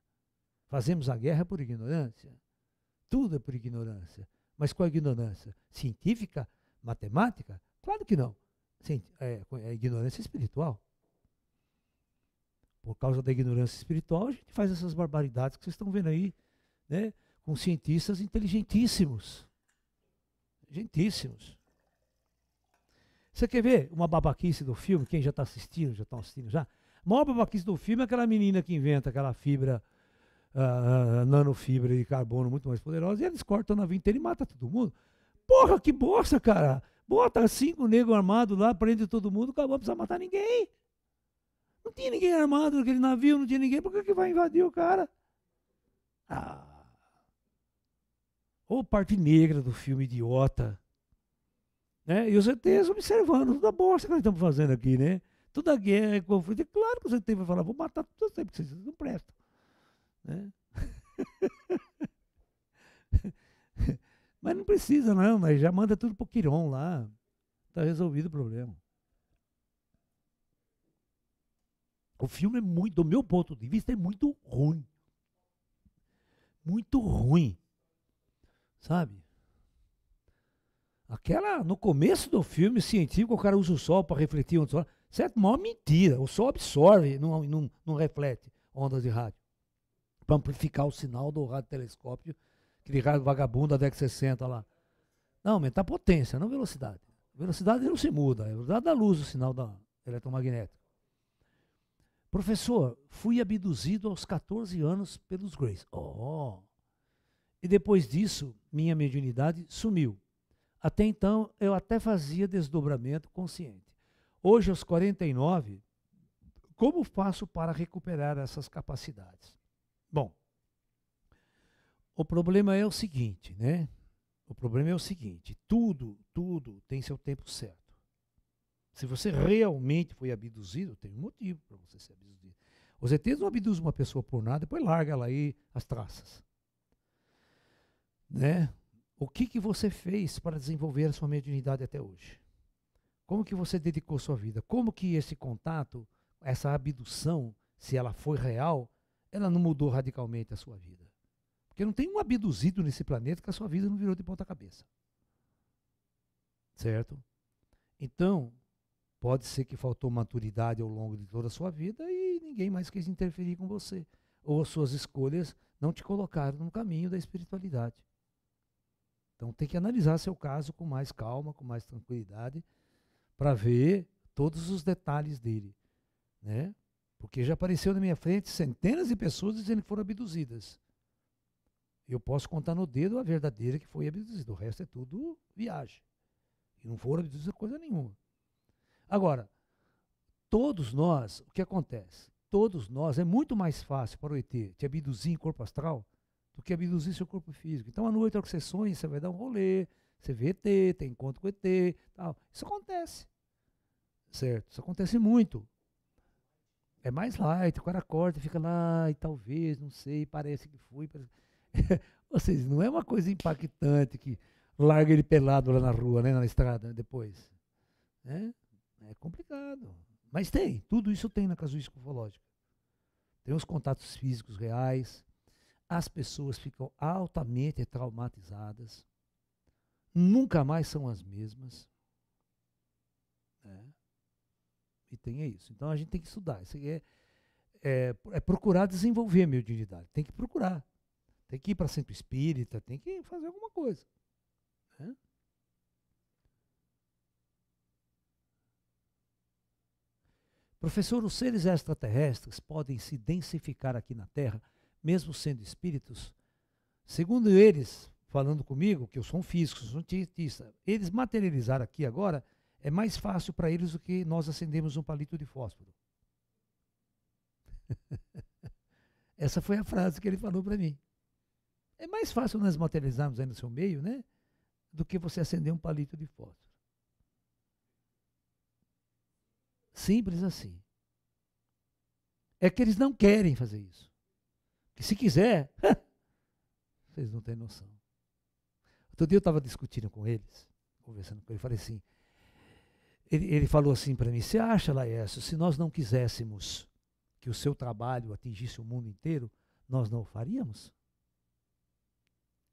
Fazemos a guerra por ignorância. Tudo é por ignorância. Mas qual é a ignorância? Científica? Matemática? Claro que não. É, é ignorância espiritual. Por causa da ignorância espiritual, a gente faz essas barbaridades que vocês estão vendo aí, né? com cientistas inteligentíssimos. Gentíssimos. Você quer ver uma babaquice do filme? Quem já está assistindo, já está assistindo já? A maior babaquice do filme é aquela menina que inventa aquela fibra, uh, nanofibra de carbono muito mais poderosa, e eles cortam na vinteira e matam todo mundo. Porra, que bosta, cara! Bota cinco negros armados lá, prende todo mundo, acabou, não precisa matar ninguém. Não tinha ninguém armado naquele navio, não tinha ninguém, por que, que vai invadir o cara? Ah. Ou parte negra do filme idiota. Né? E os ETs observando toda a bosta que nós estamos fazendo aqui, né? Toda a guerra, conflito. É claro que os ETs vão falar, vou matar tudo sempre porque vocês não prestam. Né? mas não precisa, não, mas já manda tudo pro Quiron lá. Tá resolvido o problema. O filme é muito, do meu ponto de vista, é muito ruim. Muito ruim. Sabe? Aquela, no começo do filme científico, o cara usa o sol para refletir ondas solares. Certo? É Maior mentira. O sol absorve, não, não, não reflete ondas de rádio. Para amplificar o sinal do radiotelescópio, aquele rádio vagabundo da década de 60 lá. Não, aumentar tá potência, não velocidade. Velocidade não se muda, é a velocidade da luz, o sinal da eletromagnético. Professor, fui abduzido aos 14 anos pelos grays Oh! E depois disso, minha mediunidade sumiu. Até então, eu até fazia desdobramento consciente. Hoje, aos 49, como faço para recuperar essas capacidades? Bom, o problema é o seguinte, né? O problema é o seguinte: tudo, tudo tem seu tempo certo. Se você realmente foi abduzido, tem um motivo para você ser abduzido. Os ETs não abduzem uma pessoa por nada, depois larga lá aí as traças né? O que, que você fez para desenvolver a sua mediunidade até hoje? Como que você dedicou sua vida? Como que esse contato, essa abdução, se ela foi real, ela não mudou radicalmente a sua vida? Porque não tem um abduzido nesse planeta que a sua vida não virou de ponta cabeça. Certo? Então, pode ser que faltou maturidade ao longo de toda a sua vida e ninguém mais quis interferir com você. Ou as suas escolhas não te colocaram no caminho da espiritualidade. Então tem que analisar seu caso com mais calma, com mais tranquilidade, para ver todos os detalhes dele, né? Porque já apareceu na minha frente centenas de pessoas dizendo que foram abduzidas. Eu posso contar no dedo a verdadeira que foi abduzida, o resto é tudo viagem. E não foram abduzidas coisa nenhuma. Agora, todos nós, o que acontece? Todos nós, é muito mais fácil para o ET te abduzir em corpo astral do que abduzir seu corpo físico. Então, à noite, às sessões, você vai dar um rolê, você vê ET, tem encontro com ET, tal. Isso acontece. Certo? Isso acontece muito. É mais light, o cara acorda, fica lá, e talvez, não sei, parece que fui, Parece... Ou seja, não é uma coisa impactante que larga ele pelado lá na rua, né, na estrada, né, depois. É, é complicado. Mas tem, tudo isso tem na casuística ufológica. Tem os contatos físicos reais, as pessoas ficam altamente traumatizadas, nunca mais são as mesmas. Né? E tem é isso. Então a gente tem que estudar. Isso é, é, é procurar desenvolver a mediunidade. Tem que procurar. Tem que ir para centro espírita, tem que fazer alguma coisa. Né? Professor, os seres extraterrestres podem se densificar aqui na Terra mesmo sendo espíritos, segundo eles, falando comigo, que eu sou um físico, sou um cientista, eles materializar aqui agora é mais fácil para eles do que nós acendemos um palito de fósforo. Essa foi a frase que ele falou para mim. É mais fácil nós materializarmos aí no seu meio, né? Do que você acender um palito de fósforo. Simples assim. É que eles não querem fazer isso. E se quiser, vocês não têm noção. Outro dia eu estava discutindo com eles, conversando com ele, falei assim, ele, ele falou assim para mim, você acha, Laércio, se nós não quiséssemos que o seu trabalho atingisse o mundo inteiro, nós não o faríamos?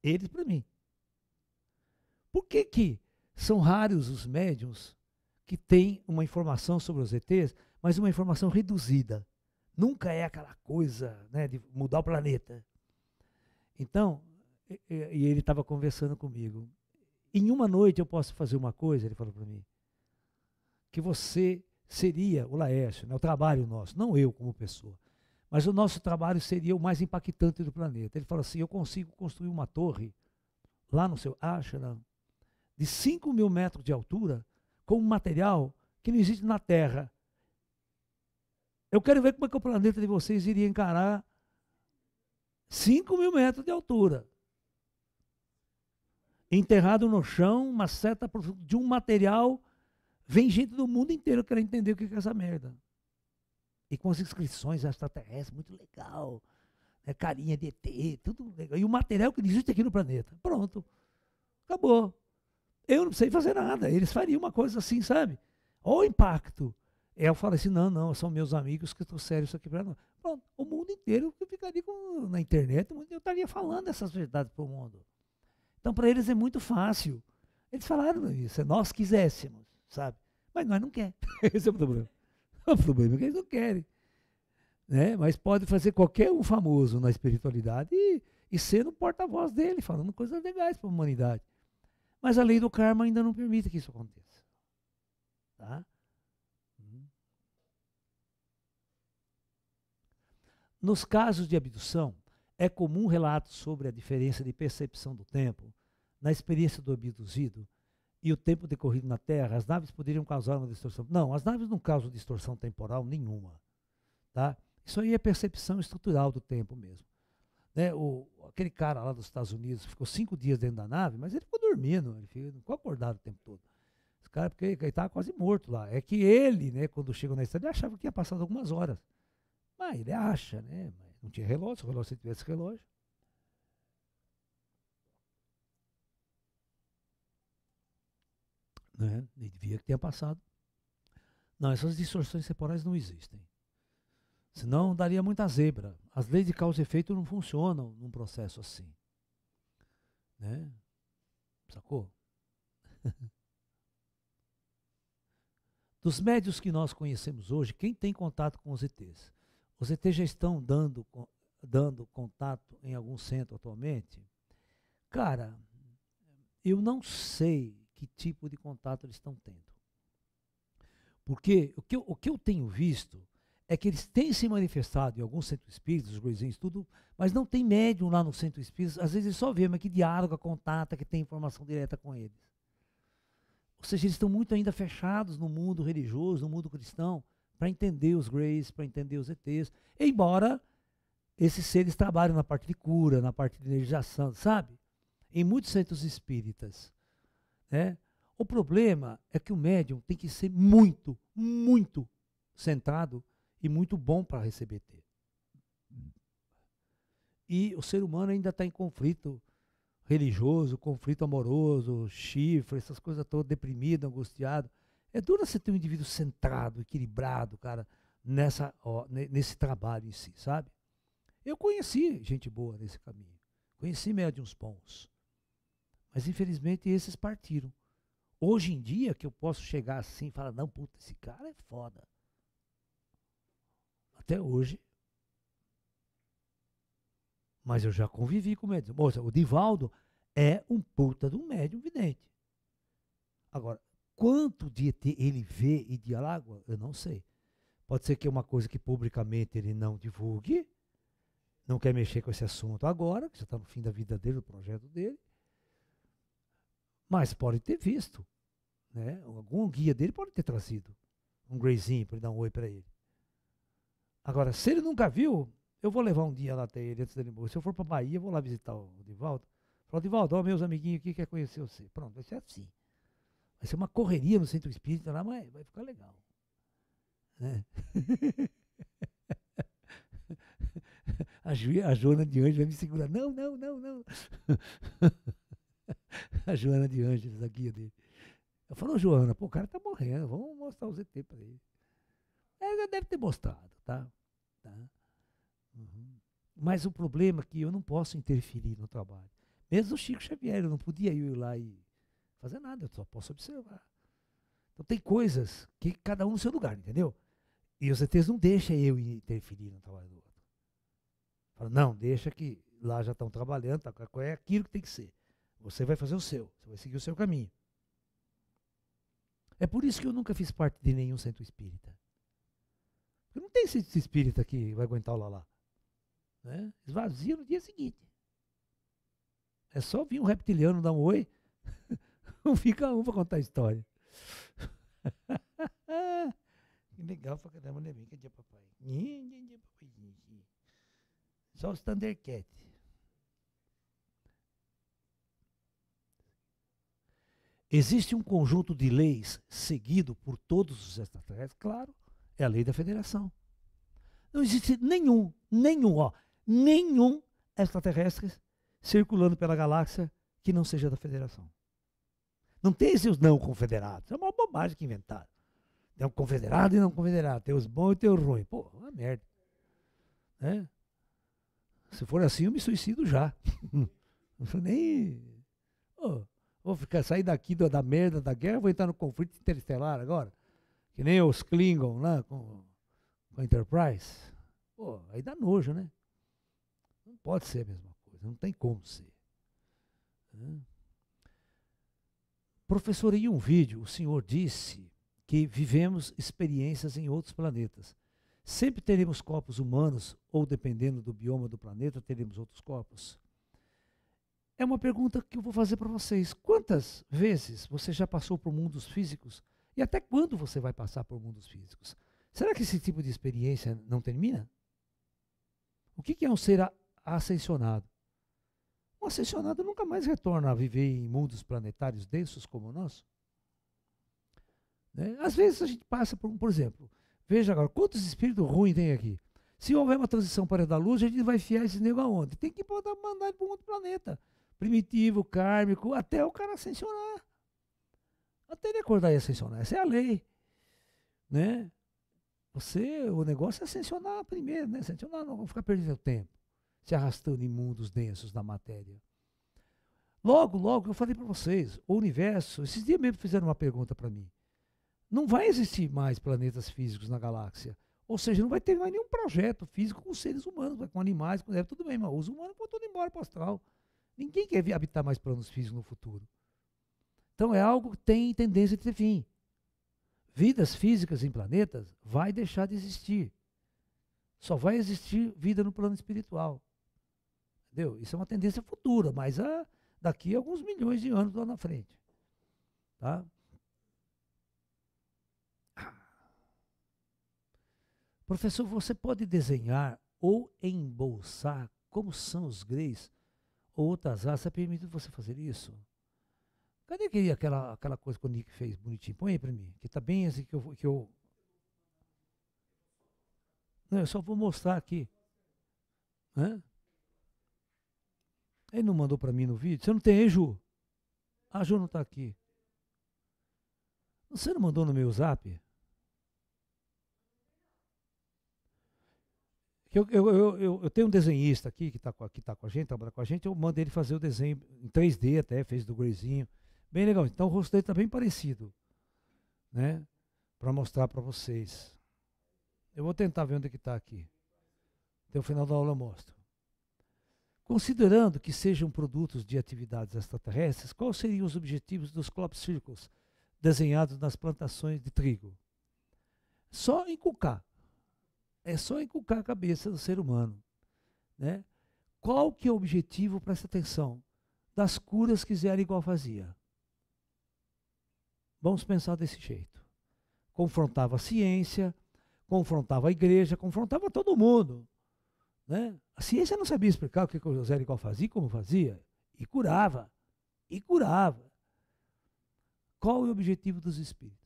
Eles para mim. Por que que são raros os médiums que têm uma informação sobre os ETs, mas uma informação reduzida? Nunca é aquela coisa né, de mudar o planeta. Então, e, e ele estava conversando comigo. Em uma noite eu posso fazer uma coisa, ele falou para mim, que você seria o Laércio, né, o trabalho nosso, não eu como pessoa, mas o nosso trabalho seria o mais impactante do planeta. Ele falou assim: eu consigo construir uma torre lá no seu Ashram de 5 mil metros de altura com um material que não existe na Terra. Eu quero ver como é que o planeta de vocês iria encarar 5 mil metros de altura. Enterrado no chão, uma seta de um material. Vem gente do mundo inteiro querendo entender o que é essa merda. E com as inscrições extraterrestres, muito legal. Né? carinha de ET, tudo legal. E o material que existe aqui no planeta. Pronto. Acabou. Eu não sei fazer nada. Eles fariam uma coisa assim, sabe? Olha o impacto. Ela fala assim: não, não, são meus amigos que trouxeram isso aqui para nós. Pronto, o mundo inteiro eu ficaria com, na internet, eu estaria falando essas verdades para o mundo. Então, para eles é muito fácil. Eles falaram isso, se é nós quiséssemos, sabe? Mas nós não quer. Esse é o problema. O problema é que eles não querem. Né? Mas pode fazer qualquer um famoso na espiritualidade e, e ser o porta-voz dele, falando coisas legais para a humanidade. Mas a lei do karma ainda não permite que isso aconteça. Tá? Nos casos de abdução, é comum relato sobre a diferença de percepção do tempo na experiência do abduzido e o tempo decorrido na Terra. As naves poderiam causar uma distorção. Não, as naves não causam distorção temporal nenhuma. Tá? Isso aí é percepção estrutural do tempo mesmo. Né, o, aquele cara lá dos Estados Unidos ficou cinco dias dentro da nave, mas ele ficou dormindo, ele ficou, acordado o tempo todo. Esse cara, porque ele estava tá quase morto lá. É que ele, né, quando chegou na estrada, achava que ia passado algumas horas. Mas ele acha, né? Mas não tinha relógio, o relógio se tivesse relógio. Né? Ele devia que tenha passado. Não, essas distorções temporais não existem. Senão daria muita zebra. As leis de causa e efeito não funcionam num processo assim. Né? Sacou? Dos médios que nós conhecemos hoje, quem tem contato com os ETs? Vocês já estão dando, dando contato em algum centro atualmente? Cara, eu não sei que tipo de contato eles estão tendo. Porque o que eu, o que eu tenho visto é que eles têm se manifestado em alguns centros espíritas, os gurizinhos, tudo, mas não tem médium lá no centro espírita. Às vezes eles só vê, mas que diálogo, contata, que tem informação direta com eles. Ou seja, eles estão muito ainda fechados no mundo religioso, no mundo cristão para entender os Greys, para entender os ETs, embora esses seres trabalhem na parte de cura, na parte de energização, sabe? Em muitos centros espíritas. Né? O problema é que o médium tem que ser muito, muito centrado e muito bom para receber ET. E o ser humano ainda está em conflito religioso, conflito amoroso, chifre, essas coisas todas, deprimido, angustiado. É duro você ter um indivíduo centrado, equilibrado, cara, nessa, ó, nesse trabalho em si, sabe? Eu conheci gente boa nesse caminho. Conheci médiums bons. Mas infelizmente esses partiram. Hoje em dia que eu posso chegar assim e falar, não, puta, esse cara é foda. Até hoje. Mas eu já convivi com médiums. Moça, o Divaldo é um puta de um médium vidente. Agora, quanto de ele vê e dialoga, eu não sei. Pode ser que é uma coisa que publicamente ele não divulgue, não quer mexer com esse assunto agora, que já está no fim da vida dele, do projeto dele. Mas pode ter visto. Né? Algum guia dele pode ter trazido um greyzinho para ele dar um oi para ele. Agora, se ele nunca viu, eu vou levar um dia lá até ele antes dele morrer. Se eu for para Bahia, eu vou lá visitar o Divaldo. Falar, Divaldo, ó, meus amiguinhos aqui quer conhecer você. Pronto, vai ser assim. Vai ser uma correria no centro espírita lá, mas vai ficar legal. Né? A, a Joana de Anjos vai me segurar. Não, não, não, não. A Joana de Anjos, a guia dele. Eu falo, Joana, pô, o cara tá morrendo, vamos mostrar o ZT para ele. Ela é, deve ter mostrado, tá? tá? Uhum. Mas o problema é que eu não posso interferir no trabalho. Mesmo o Chico Xavier, eu não podia ir lá e fazer nada, eu só posso observar. Então tem coisas que cada um no seu lugar, entendeu? E o CTs não deixa eu interferir no trabalho do outro. Fala, não, deixa que lá já estão trabalhando, tá, é aquilo que tem que ser. Você vai fazer o seu, você vai seguir o seu caminho. É por isso que eu nunca fiz parte de nenhum centro espírita. Porque não tem centro espírita que vai aguentar o Lala. Né? Esvazia no dia seguinte. É só vir um reptiliano dar um oi, Não fica um para contar a história. que legal pra caramba, né? Vem que é dia papai. Só os Thundercat. Existe um conjunto de leis seguido por todos os extraterrestres? Claro, é a lei da federação. Não existe nenhum, nenhum, ó, nenhum extraterrestre circulando pela galáxia que não seja da federação. Não tem esses não confederados. É uma bobagem que inventaram. Tem um confederado e não confederado. Tem os bons e tem os ruins. Pô, é uma merda. Né? Se for assim, eu me suicido já. não sou nem. Oh, vou ficar, sair daqui da, da merda da guerra, vou entrar no conflito interestelar agora. Que nem os Klingon lá com, com a Enterprise. Pô, aí dá nojo, né? Não pode ser a mesma coisa, não tem como ser. Né? Professor, em um vídeo, o senhor disse que vivemos experiências em outros planetas. Sempre teremos corpos humanos, ou dependendo do bioma do planeta, teremos outros corpos? É uma pergunta que eu vou fazer para vocês. Quantas vezes você já passou por mundos físicos? E até quando você vai passar por mundos físicos? Será que esse tipo de experiência não termina? O que é um ser ascensionado? o ascensionado nunca mais retorna a viver em mundos planetários densos como o nosso. Né? Às vezes a gente passa por, por exemplo, veja agora, quantos espíritos ruins tem aqui? Se houver uma transição para a da luz, a gente vai fiar esse nego aonde? Tem que mandar, mandar ele para um outro planeta. Primitivo, kármico, até o cara ascensionar. Até ele acordar e ascensionar. Essa é a lei. Né? Você, o negócio é ascensionar primeiro, né? Ascensionar não, vou ficar perdendo tempo se arrastando em mundos densos da matéria. Logo, logo, eu falei para vocês, o universo, esses dias mesmo fizeram uma pergunta para mim. Não vai existir mais planetas físicos na galáxia. Ou seja, não vai ter mais nenhum projeto físico com seres humanos, com animais, com tudo bem, mas os humanos vão todo embora para o astral. Ninguém quer habitar mais planos físicos no futuro. Então é algo que tem tendência de ter fim. Vidas físicas em planetas vai deixar de existir. Só vai existir vida no plano espiritual. Entendeu? Isso é uma tendência futura, mas a, daqui a alguns milhões de anos lá na frente. Tá? Ah. Professor, você pode desenhar ou embolsar como são os greys ou outras raças? É permitido você fazer isso? Cadê que aquela, aquela coisa que o Nick fez bonitinho? Põe aí para mim, que está bem assim que eu, que eu. Não, eu só vou mostrar aqui. Hã? Ele não mandou para mim no vídeo. Você não tem, hein, Ju? A ah, Ju não está aqui. Você não mandou no meu zap? Eu, eu, eu, eu tenho um desenhista aqui que está com, tá com a gente, trabalha com a gente, eu mandei ele fazer o desenho em 3D até, fez do Greizinho. Bem legal. Então o rosto dele está bem parecido. Né? Para mostrar para vocês. Eu vou tentar ver onde é que está aqui. Até o final da aula eu mostro. Considerando que sejam produtos de atividades extraterrestres, quais seriam os objetivos dos crop circles desenhados nas plantações de trigo? Só inculcar. É só inculcar a cabeça do ser humano. Né? Qual que é o objetivo, presta atenção, das curas que Zé Igual fazia? Vamos pensar desse jeito. Confrontava a ciência, confrontava a igreja, confrontava todo mundo. Né? A ciência não sabia explicar o que o José Nicol fazia, como fazia, e curava. E curava. Qual é o objetivo dos espíritos?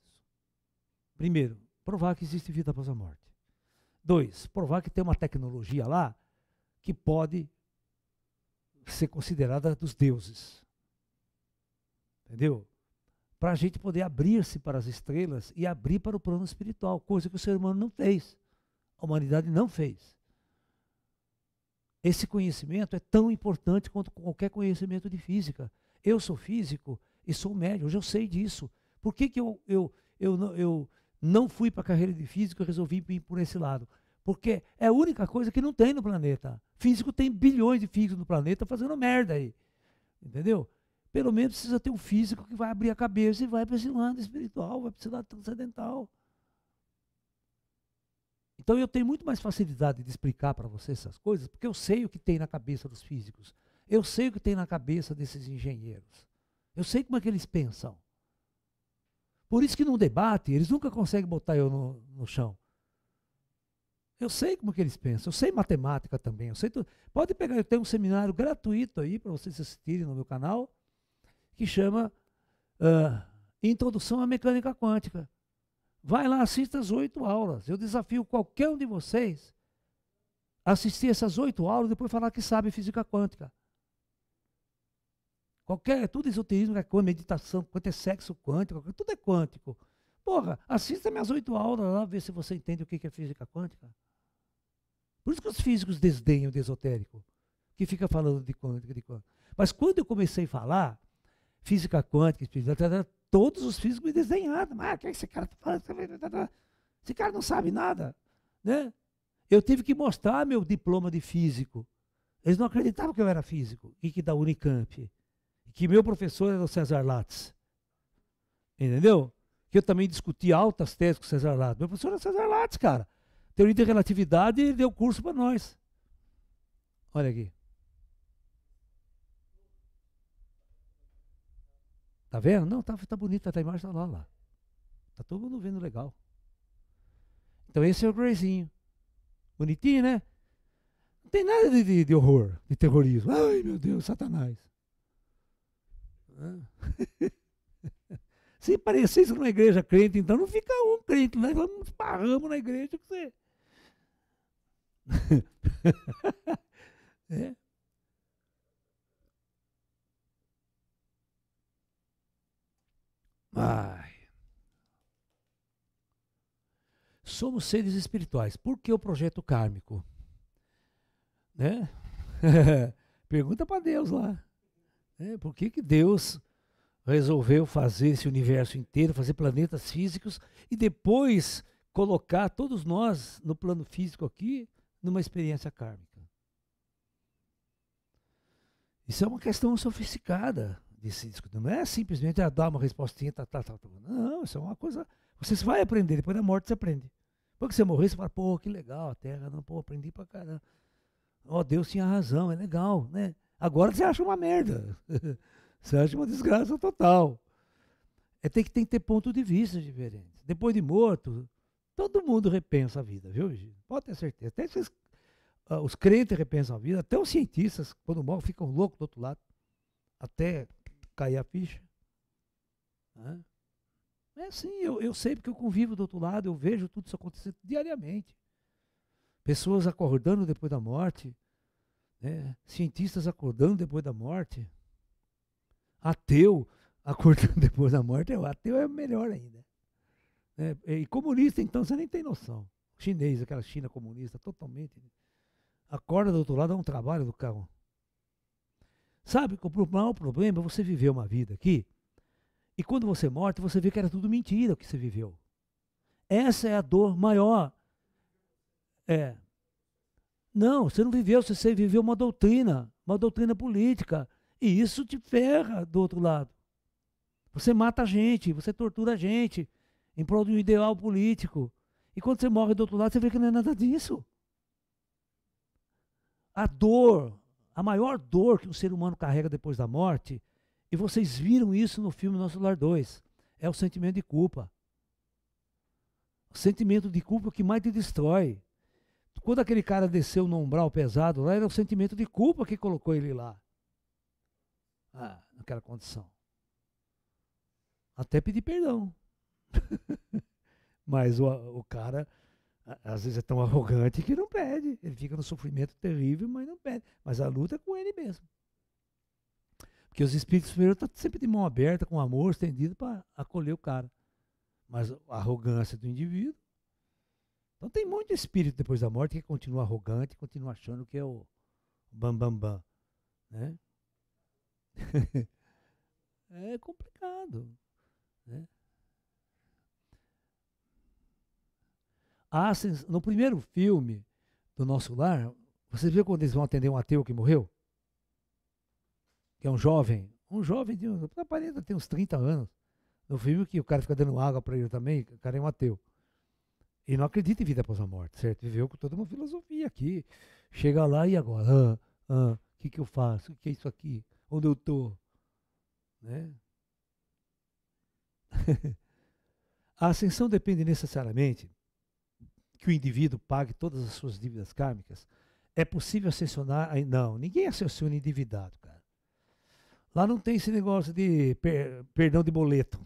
Primeiro, provar que existe vida após a morte. Dois, provar que tem uma tecnologia lá que pode ser considerada dos deuses. Entendeu? Para a gente poder abrir-se para as estrelas e abrir para o plano espiritual, coisa que o ser humano não fez. A humanidade não fez. Esse conhecimento é tão importante quanto qualquer conhecimento de física. Eu sou físico e sou médio, hoje eu sei disso. Por que, que eu, eu, eu, eu não fui para a carreira de físico e resolvi ir por esse lado? Porque é a única coisa que não tem no planeta. Físico tem bilhões de físicos no planeta fazendo merda aí. Entendeu? Pelo menos precisa ter um físico que vai abrir a cabeça e vai para esse lado espiritual, vai para esse lado transcendental. Então eu tenho muito mais facilidade de explicar para você essas coisas, porque eu sei o que tem na cabeça dos físicos. Eu sei o que tem na cabeça desses engenheiros. Eu sei como é que eles pensam. Por isso que num debate, eles nunca conseguem botar eu no, no chão. Eu sei como é que eles pensam, eu sei matemática também, eu sei tudo. Pode pegar, eu tenho um seminário gratuito aí para vocês assistirem no meu canal, que chama uh, Introdução à Mecânica Quântica. Vai lá, assista as oito aulas. Eu desafio qualquer um de vocês a assistir essas oito aulas e depois falar que sabe física quântica. Qualquer, tudo esoterismo é meditação, quanto é sexo quântico, tudo é quântico. Porra, assista minhas oito aulas lá, ver se você entende o que é física quântica. Por isso que os físicos desdenham de esotérico, que fica falando de quântica, de quântica. Mas quando eu comecei a falar, física quântica, todos os físicos me desdenharam. Ah, o que, é que esse cara está tá falando? Esse cara não sabe nada. Né? Eu tive que mostrar meu diploma de físico. Eles não acreditavam que eu era físico e que da Unicamp. que meu professor era o César Lattes. Entendeu? Que eu também discuti altas teses com o César Lattes. Meu professor era o César Lattes, cara. Teoria de relatividade deu curso para nós. Olha aqui. Tá vendo? Não, tá, tá bonita, tá a imagem, tá lá, lá. Tá todo mundo vendo legal. Então esse é o Greyzinho. Bonitinho, né? Não tem nada de, de, de horror, de terrorismo. Ai, meu Deus, Satanás. Se parecesse numa igreja crente, então não fica um crente, né? nós vamos esparramos na igreja que você. é, Ai. Somos seres espirituais. Por que o projeto kármico? Né? Pergunta para Deus lá. Né? Por que, que Deus resolveu fazer esse universo inteiro, fazer planetas físicos e depois colocar todos nós no plano físico aqui numa experiência kármica? Isso é uma questão sofisticada de Não é simplesmente ah, dar uma respostinha, tá, tá, tá, tá. Não, isso é uma coisa. Você vai aprender, depois da morte você aprende. Depois que você morrer, você fala, pô, que legal, a terra, não, pô, aprendi pra caramba. Ó, oh, Deus tinha razão, é legal, né? Agora você acha uma merda. você acha uma desgraça total. É tem que, tem que ter ponto de vista diferente. Depois de morto, todo mundo repensa a vida, viu, Gil? Pode ter certeza. Até uh, os crentes repensam a vida, até os cientistas, quando morrem, ficam loucos do outro lado. Até cair a ficha. Né? É assim, eu, eu sei porque eu convivo do outro lado, eu vejo tudo isso acontecer diariamente. Pessoas acordando depois da morte, né? cientistas acordando depois da morte, ateu acordando depois da morte, o é, ateu é melhor ainda. É, é, e comunista, então, você nem tem noção. Chinês, aquela China comunista, totalmente. Acorda do outro lado, é um trabalho do carro. Sabe, o maior problema é você viver uma vida aqui e quando você morre você vê que era tudo mentira o que você viveu. Essa é a dor maior. É. Não, você não viveu, você viveu uma doutrina, uma doutrina política. E isso te ferra do outro lado. Você mata a gente, você tortura a gente em prol de um ideal político. E quando você morre do outro lado, você vê que não é nada disso. A dor a maior dor que um ser humano carrega depois da morte, e vocês viram isso no filme Nosso Lar 2, é o sentimento de culpa. O sentimento de culpa é que mais te destrói. Quando aquele cara desceu no umbral pesado lá, era o sentimento de culpa que colocou ele lá. Ah, naquela condição. Até pedir perdão. Mas o, o cara às vezes é tão arrogante que não pede, Ele fica no sofrimento terrível, mas não pede, Mas a luta é com ele mesmo. Porque os espíritos superiores estão sempre de mão aberta, com amor estendido para acolher o cara. Mas a arrogância do indivíduo. Então tem muito espírito depois da morte que continua arrogante, continua achando que é o bambambam. Bam, bam, né? é complicado. Né? a, ah, no primeiro filme do nosso lar, você viu quando eles vão atender um ateu que morreu? Que é um jovem. Um jovem de aparenta tem uns 30 anos. No filme que o cara fica dando água para ele também, o cara é um ateu. E não acredita em vida após a morte, certo? Viveu com toda uma filosofia aqui. Chega lá e agora? O ah, ah, que, que eu faço? O que é isso aqui? Onde eu tô? Né? a ascensão depende necessariamente que o indivíduo pague todas as suas dívidas kármicas? É possível ascensionar? Não, ninguém ascensiona endividado, cara. Lá não tem esse negócio de per, perdão de boleto.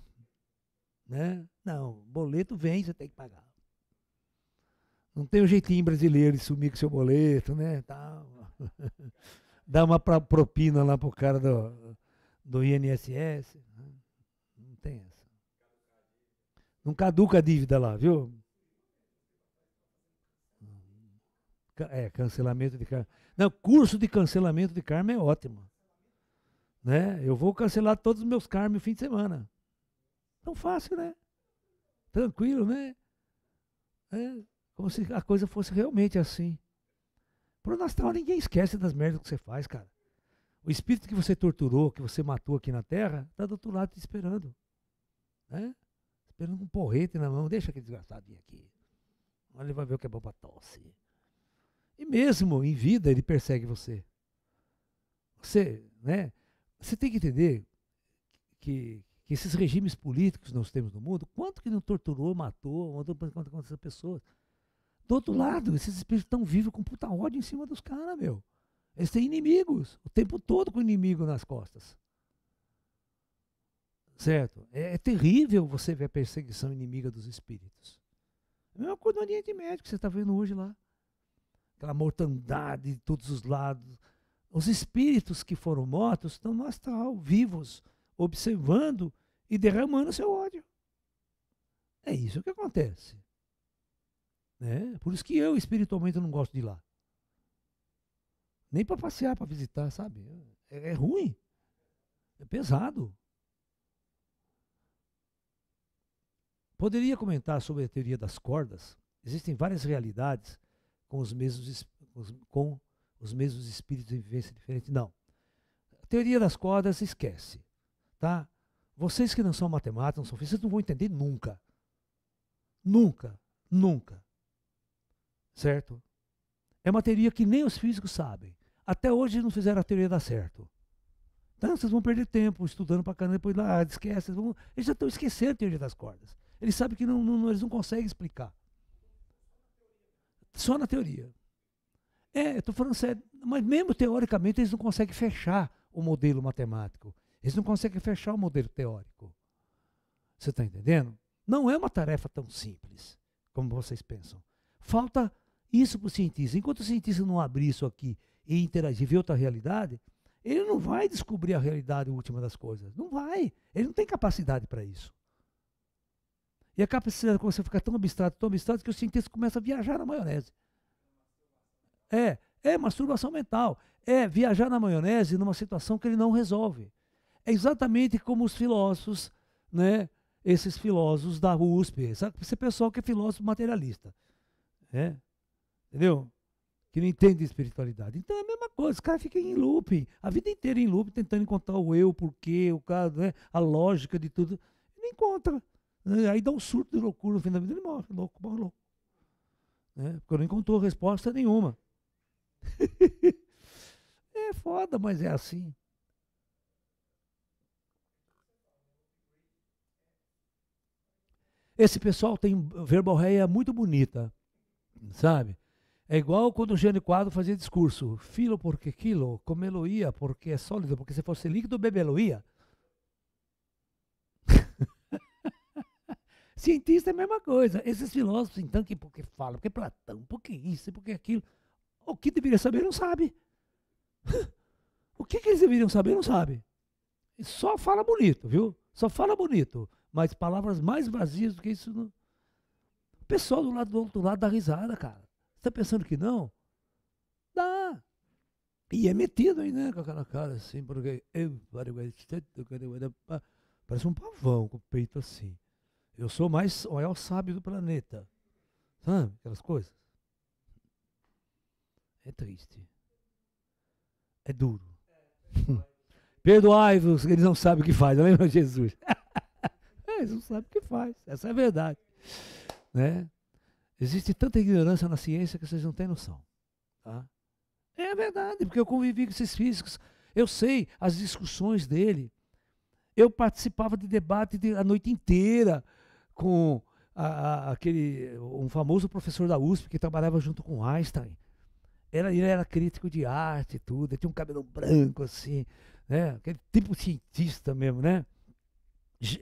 Né? Não, boleto vem, você tem que pagar. Não tem o um jeitinho brasileiro de sumir com seu boleto, né? Tal. Dá uma propina lá pro cara do, do INSS. Né? Não tem essa. Não caduca a dívida lá, viu? É, cancelamento de karma. Não, curso de cancelamento de karma é ótimo. Né? Eu vou cancelar todos os meus karmas no fim de semana. Tão fácil, né? Tranquilo, né? É, como se a coisa fosse realmente assim. Pro Nastal, ninguém esquece das merdas que você faz, cara. O espírito que você torturou, que você matou aqui na Terra, está do outro lado te esperando. Né? Esperando com um porrete na mão. Deixa aquele vir aqui. ele vai ver o que é bom tosse. E mesmo em vida ele persegue você. Você, né, você tem que entender que, que esses regimes políticos que nós temos no mundo, quanto que não torturou, matou, mandou contra essas pessoas. Do outro lado, esses espíritos estão vivos com puta ódio em cima dos caras, meu. Eles têm inimigos, o tempo todo com inimigo nas costas. Certo? É, é terrível você ver a perseguição inimiga dos espíritos. É uma mesma coisa no Oriente Médio que você está vendo hoje lá aquela mortandade de todos os lados. Os espíritos que foram mortos estão no tá astral, vivos, observando e derramando seu ódio. É isso que acontece. Né? Por isso que eu, espiritualmente, não gosto de ir lá. Nem para passear, para visitar, sabe? É, é ruim. É pesado. Poderia comentar sobre a teoria das cordas. Existem várias realidades com os mesmos, com os mesmos espíritos de vivência diferente. Não. A teoria das cordas esquece. Tá? Vocês que não são matemáticos, não são físicos, vocês não vão entender nunca. Nunca, nunca. Certo? É uma teoria que nem os físicos sabem. Até hoje não fizeram a teoria dar certo. Então vocês vão perder tempo estudando para caramba, depois lá, ah, esquece. Eles, vão, eles já estão esquecendo a teoria das cordas. Eles sabem que não, não, eles não conseguem explicar só na teoria. É, estou falando sério, mas mesmo teoricamente eles não conseguem fechar o modelo matemático. Eles não conseguem fechar o modelo teórico. Você está entendendo? Não é uma tarefa tão simples como vocês pensam. Falta isso para o cientista. Enquanto o cientista não abrir isso aqui e interagir, ver outra realidade, ele não vai descobrir a realidade última das coisas. Não vai. Ele não tem capacidade para isso. E a capacidade começa a ficar tão abstrato, tão abstrato, que o cientista começa a viajar na maionese. É, é masturbação mental. É viajar na maionese numa situação que ele não resolve. É exatamente como os filósofos, né? Esses filósofos da USP, sabe? Esse pessoal que é filósofo materialista. Né? Entendeu? Que não entende espiritualidade. Então é a mesma coisa, os caras ficam em looping, a vida inteira em looping, tentando encontrar o eu, o porquê, o caso né? a lógica de tudo. Não encontra. Né? Aí dá um surto de loucura no fim da vida, ele morre, louco, morre louco. Né? Porque não encontrou resposta nenhuma. é foda, mas é assim. Esse pessoal tem verborreia muito bonita, sabe? É igual quando o Gênio Quadro fazia discurso. Filo porque quilo, comeloia porque é sólido, porque se fosse líquido, bebeloia. Cientista é a mesma coisa. Esses filósofos, então, que porque falam, porque Platão, porque isso, porque aquilo, o que deveria saber não sabe. o que, que eles deveriam saber não sabe. só fala bonito, viu? Só fala bonito, mas palavras mais vazias do que isso. Não... O pessoal do lado do outro lado dá risada, cara. Você está pensando que não? Dá. E é metido aí, né? Com aquela cara assim, porque eu parece um pavão com o peito assim. Eu sou mais o maior sábio do planeta. Sabe? Aquelas coisas. É triste. É duro. Perdoai-vos, eles não sabem o que faz. Lembra Jesus? eles não sabem o que faz. Essa é a verdade. Né? Existe tanta ignorância na ciência que vocês não têm noção. Tá? É verdade, porque eu convivi com esses físicos. Eu sei as discussões dele. Eu participava de debate a noite inteira com a, a, aquele um famoso professor da USP que trabalhava junto com Einstein. Era, ele era crítico de arte e tudo, ele tinha um cabelo branco assim, né? Aquele tipo cientista mesmo, né?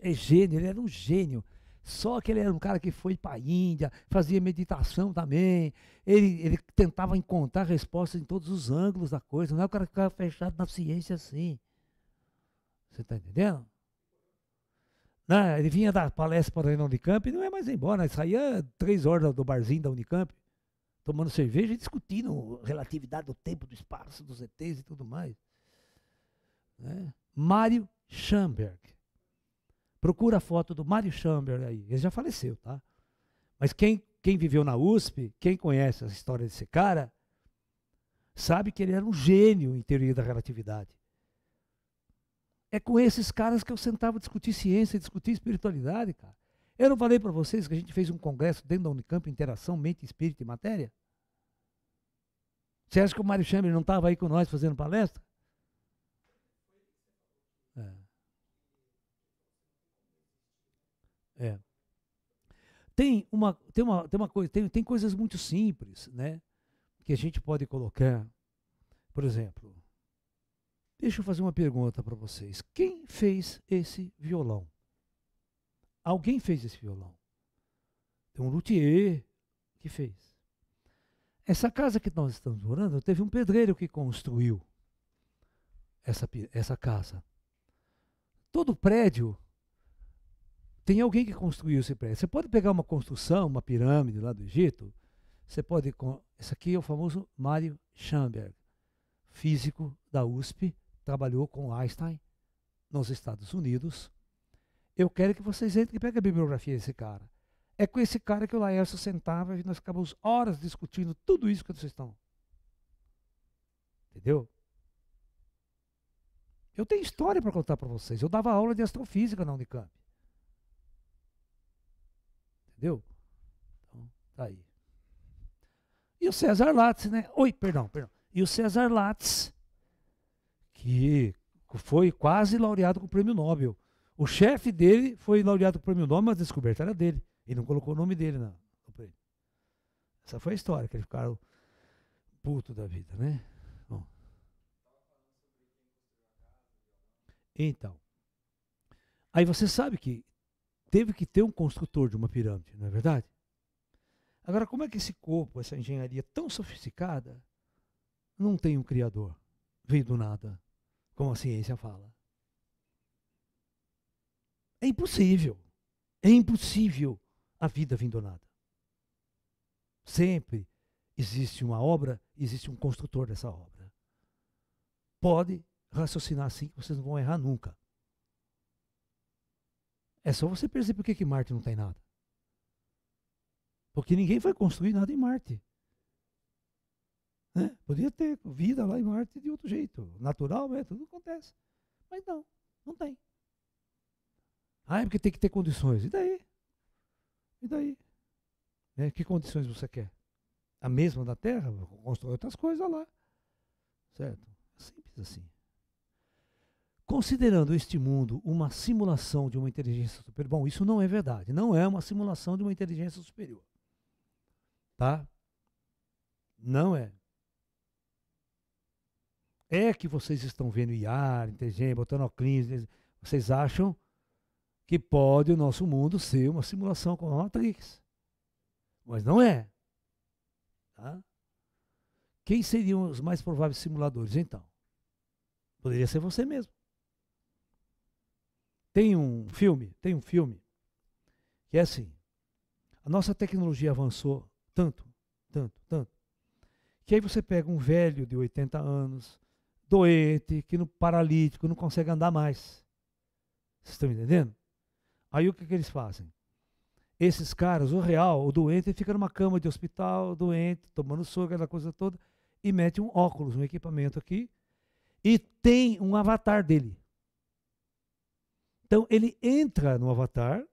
É gênio, ele era um gênio. Só que ele era um cara que foi para a Índia, fazia meditação também. Ele, ele tentava encontrar respostas em todos os ângulos da coisa. Não é o cara que ficava fechado na ciência assim. Você está entendendo? Né? Ele vinha da palestra para a Unicamp e não ia mais embora. Né? Ele saía três horas do barzinho da Unicamp, tomando cerveja e discutindo relatividade do tempo, do espaço, dos ETs e tudo mais. Né? Mário Schamberg. Procura a foto do Mário Schamberg aí. Ele já faleceu, tá? Mas quem, quem viveu na USP, quem conhece a história desse cara, sabe que ele era um gênio em teoria da relatividade. É com esses caras que eu sentava discutir ciência, discutir espiritualidade, cara. Eu não falei para vocês que a gente fez um congresso dentro da Unicamp, Interação, Mente, Espírito e Matéria? Você acha que o Mário Chamber não estava aí com nós fazendo palestra? É. é. Tem uma, tem uma, tem uma coisa, tem, tem coisas muito simples, né? Que a gente pode colocar. Por exemplo, Deixa eu fazer uma pergunta para vocês. Quem fez esse violão? Alguém fez esse violão? Tem um luthier que fez. Essa casa que nós estamos morando, teve um pedreiro que construiu essa, essa casa. Todo prédio tem alguém que construiu esse prédio. Você pode pegar uma construção, uma pirâmide lá do Egito, você pode. Esse aqui é o famoso Mário Schamberg, físico da USP, trabalhou com Einstein nos Estados Unidos. Eu quero que vocês entrem e peguem a bibliografia desse cara. É com esse cara que o Laércio sentava e nós ficamos horas discutindo tudo isso que vocês estão. Entendeu? Eu tenho história para contar para vocês. Eu dava aula de astrofísica na Unicamp. Entendeu? Então, tá aí. E o César Lattes, né? Oi, perdão, perdão. E o César Lattes, que foi quase laureado com o prêmio Nobel. O chefe dele foi laureado com o prêmio Nobel, mas a descoberta era dele. Ele não colocou o nome dele na, no prêmio. Essa foi a história, que eles ficaram puto da vida, né? Bom. Então. Aí você sabe que teve que ter um construtor de uma pirâmide, não é verdade? Agora, como é que esse corpo, essa engenharia tão sofisticada, não tem um criador? Veio do nada como a ciência fala. É impossível. É impossível a vida do nada. Sempre existe uma obra, existe um construtor dessa obra. Pode raciocinar assim que vocês não vão errar nunca. É só você perceber por que Marte não tem nada. Porque ninguém vai construir nada em Marte. Né? Podia ter vida lá em Marte de outro jeito, natural, né? tudo acontece. Mas não, não tem. Ah, é porque tem que ter condições. E daí? E daí? Né? Que condições você quer? A mesma da Terra? Constrói outras coisas lá. Certo? Simples assim. Considerando este mundo uma simulação de uma inteligência superior. Bom, isso não é verdade. Não é uma simulação de uma inteligência superior. Tá? Não é. É que vocês estão vendo IAR, inteligência, botanoclins, vocês acham que pode o nosso mundo ser uma simulação como a Matrix. Mas não é. Tá? Quem seriam os mais prováveis simuladores, então? Poderia ser você mesmo. Tem um filme, tem um filme, que é assim. A nossa tecnologia avançou tanto, tanto, tanto, que aí você pega um velho de 80 anos, doente, que no paralítico, não consegue andar mais. Vocês estão entendendo? Aí o que, que eles fazem? Esses caras, o real, o doente, fica numa cama de hospital, doente, tomando soga aquela coisa toda, e mete um óculos, um equipamento aqui, e tem um avatar dele. Então ele entra no avatar,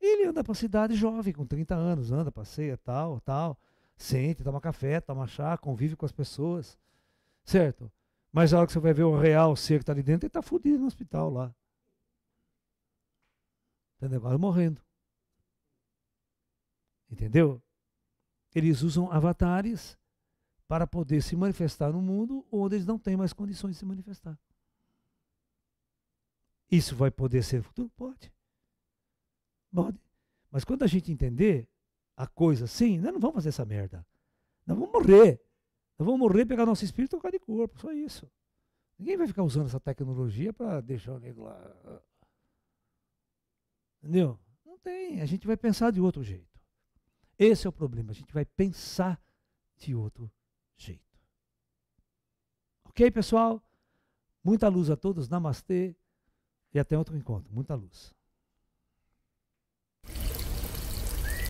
ele anda para a cidade jovem, com 30 anos, anda, passeia, tal, tal, sente, toma café, toma chá, convive com as pessoas, certo? Mas a hora que você vai ver o real ser que está ali dentro, ele está fodido no hospital lá. Entendeu? Quase morrendo. Entendeu? Eles usam avatares para poder se manifestar no mundo onde eles não têm mais condições de se manifestar. Isso vai poder ser futuro? Pode. Pode. Mas quando a gente entender a coisa assim, nós não vamos fazer essa merda. Nós vamos morrer. Nós vamos morrer, pegar nosso espírito e tocar de corpo, só isso. Ninguém vai ficar usando essa tecnologia para deixar o negro lá. Entendeu? Não tem. A gente vai pensar de outro jeito. Esse é o problema. A gente vai pensar de outro jeito. Ok, pessoal? Muita luz a todos. Namastê. E até outro encontro. Muita luz.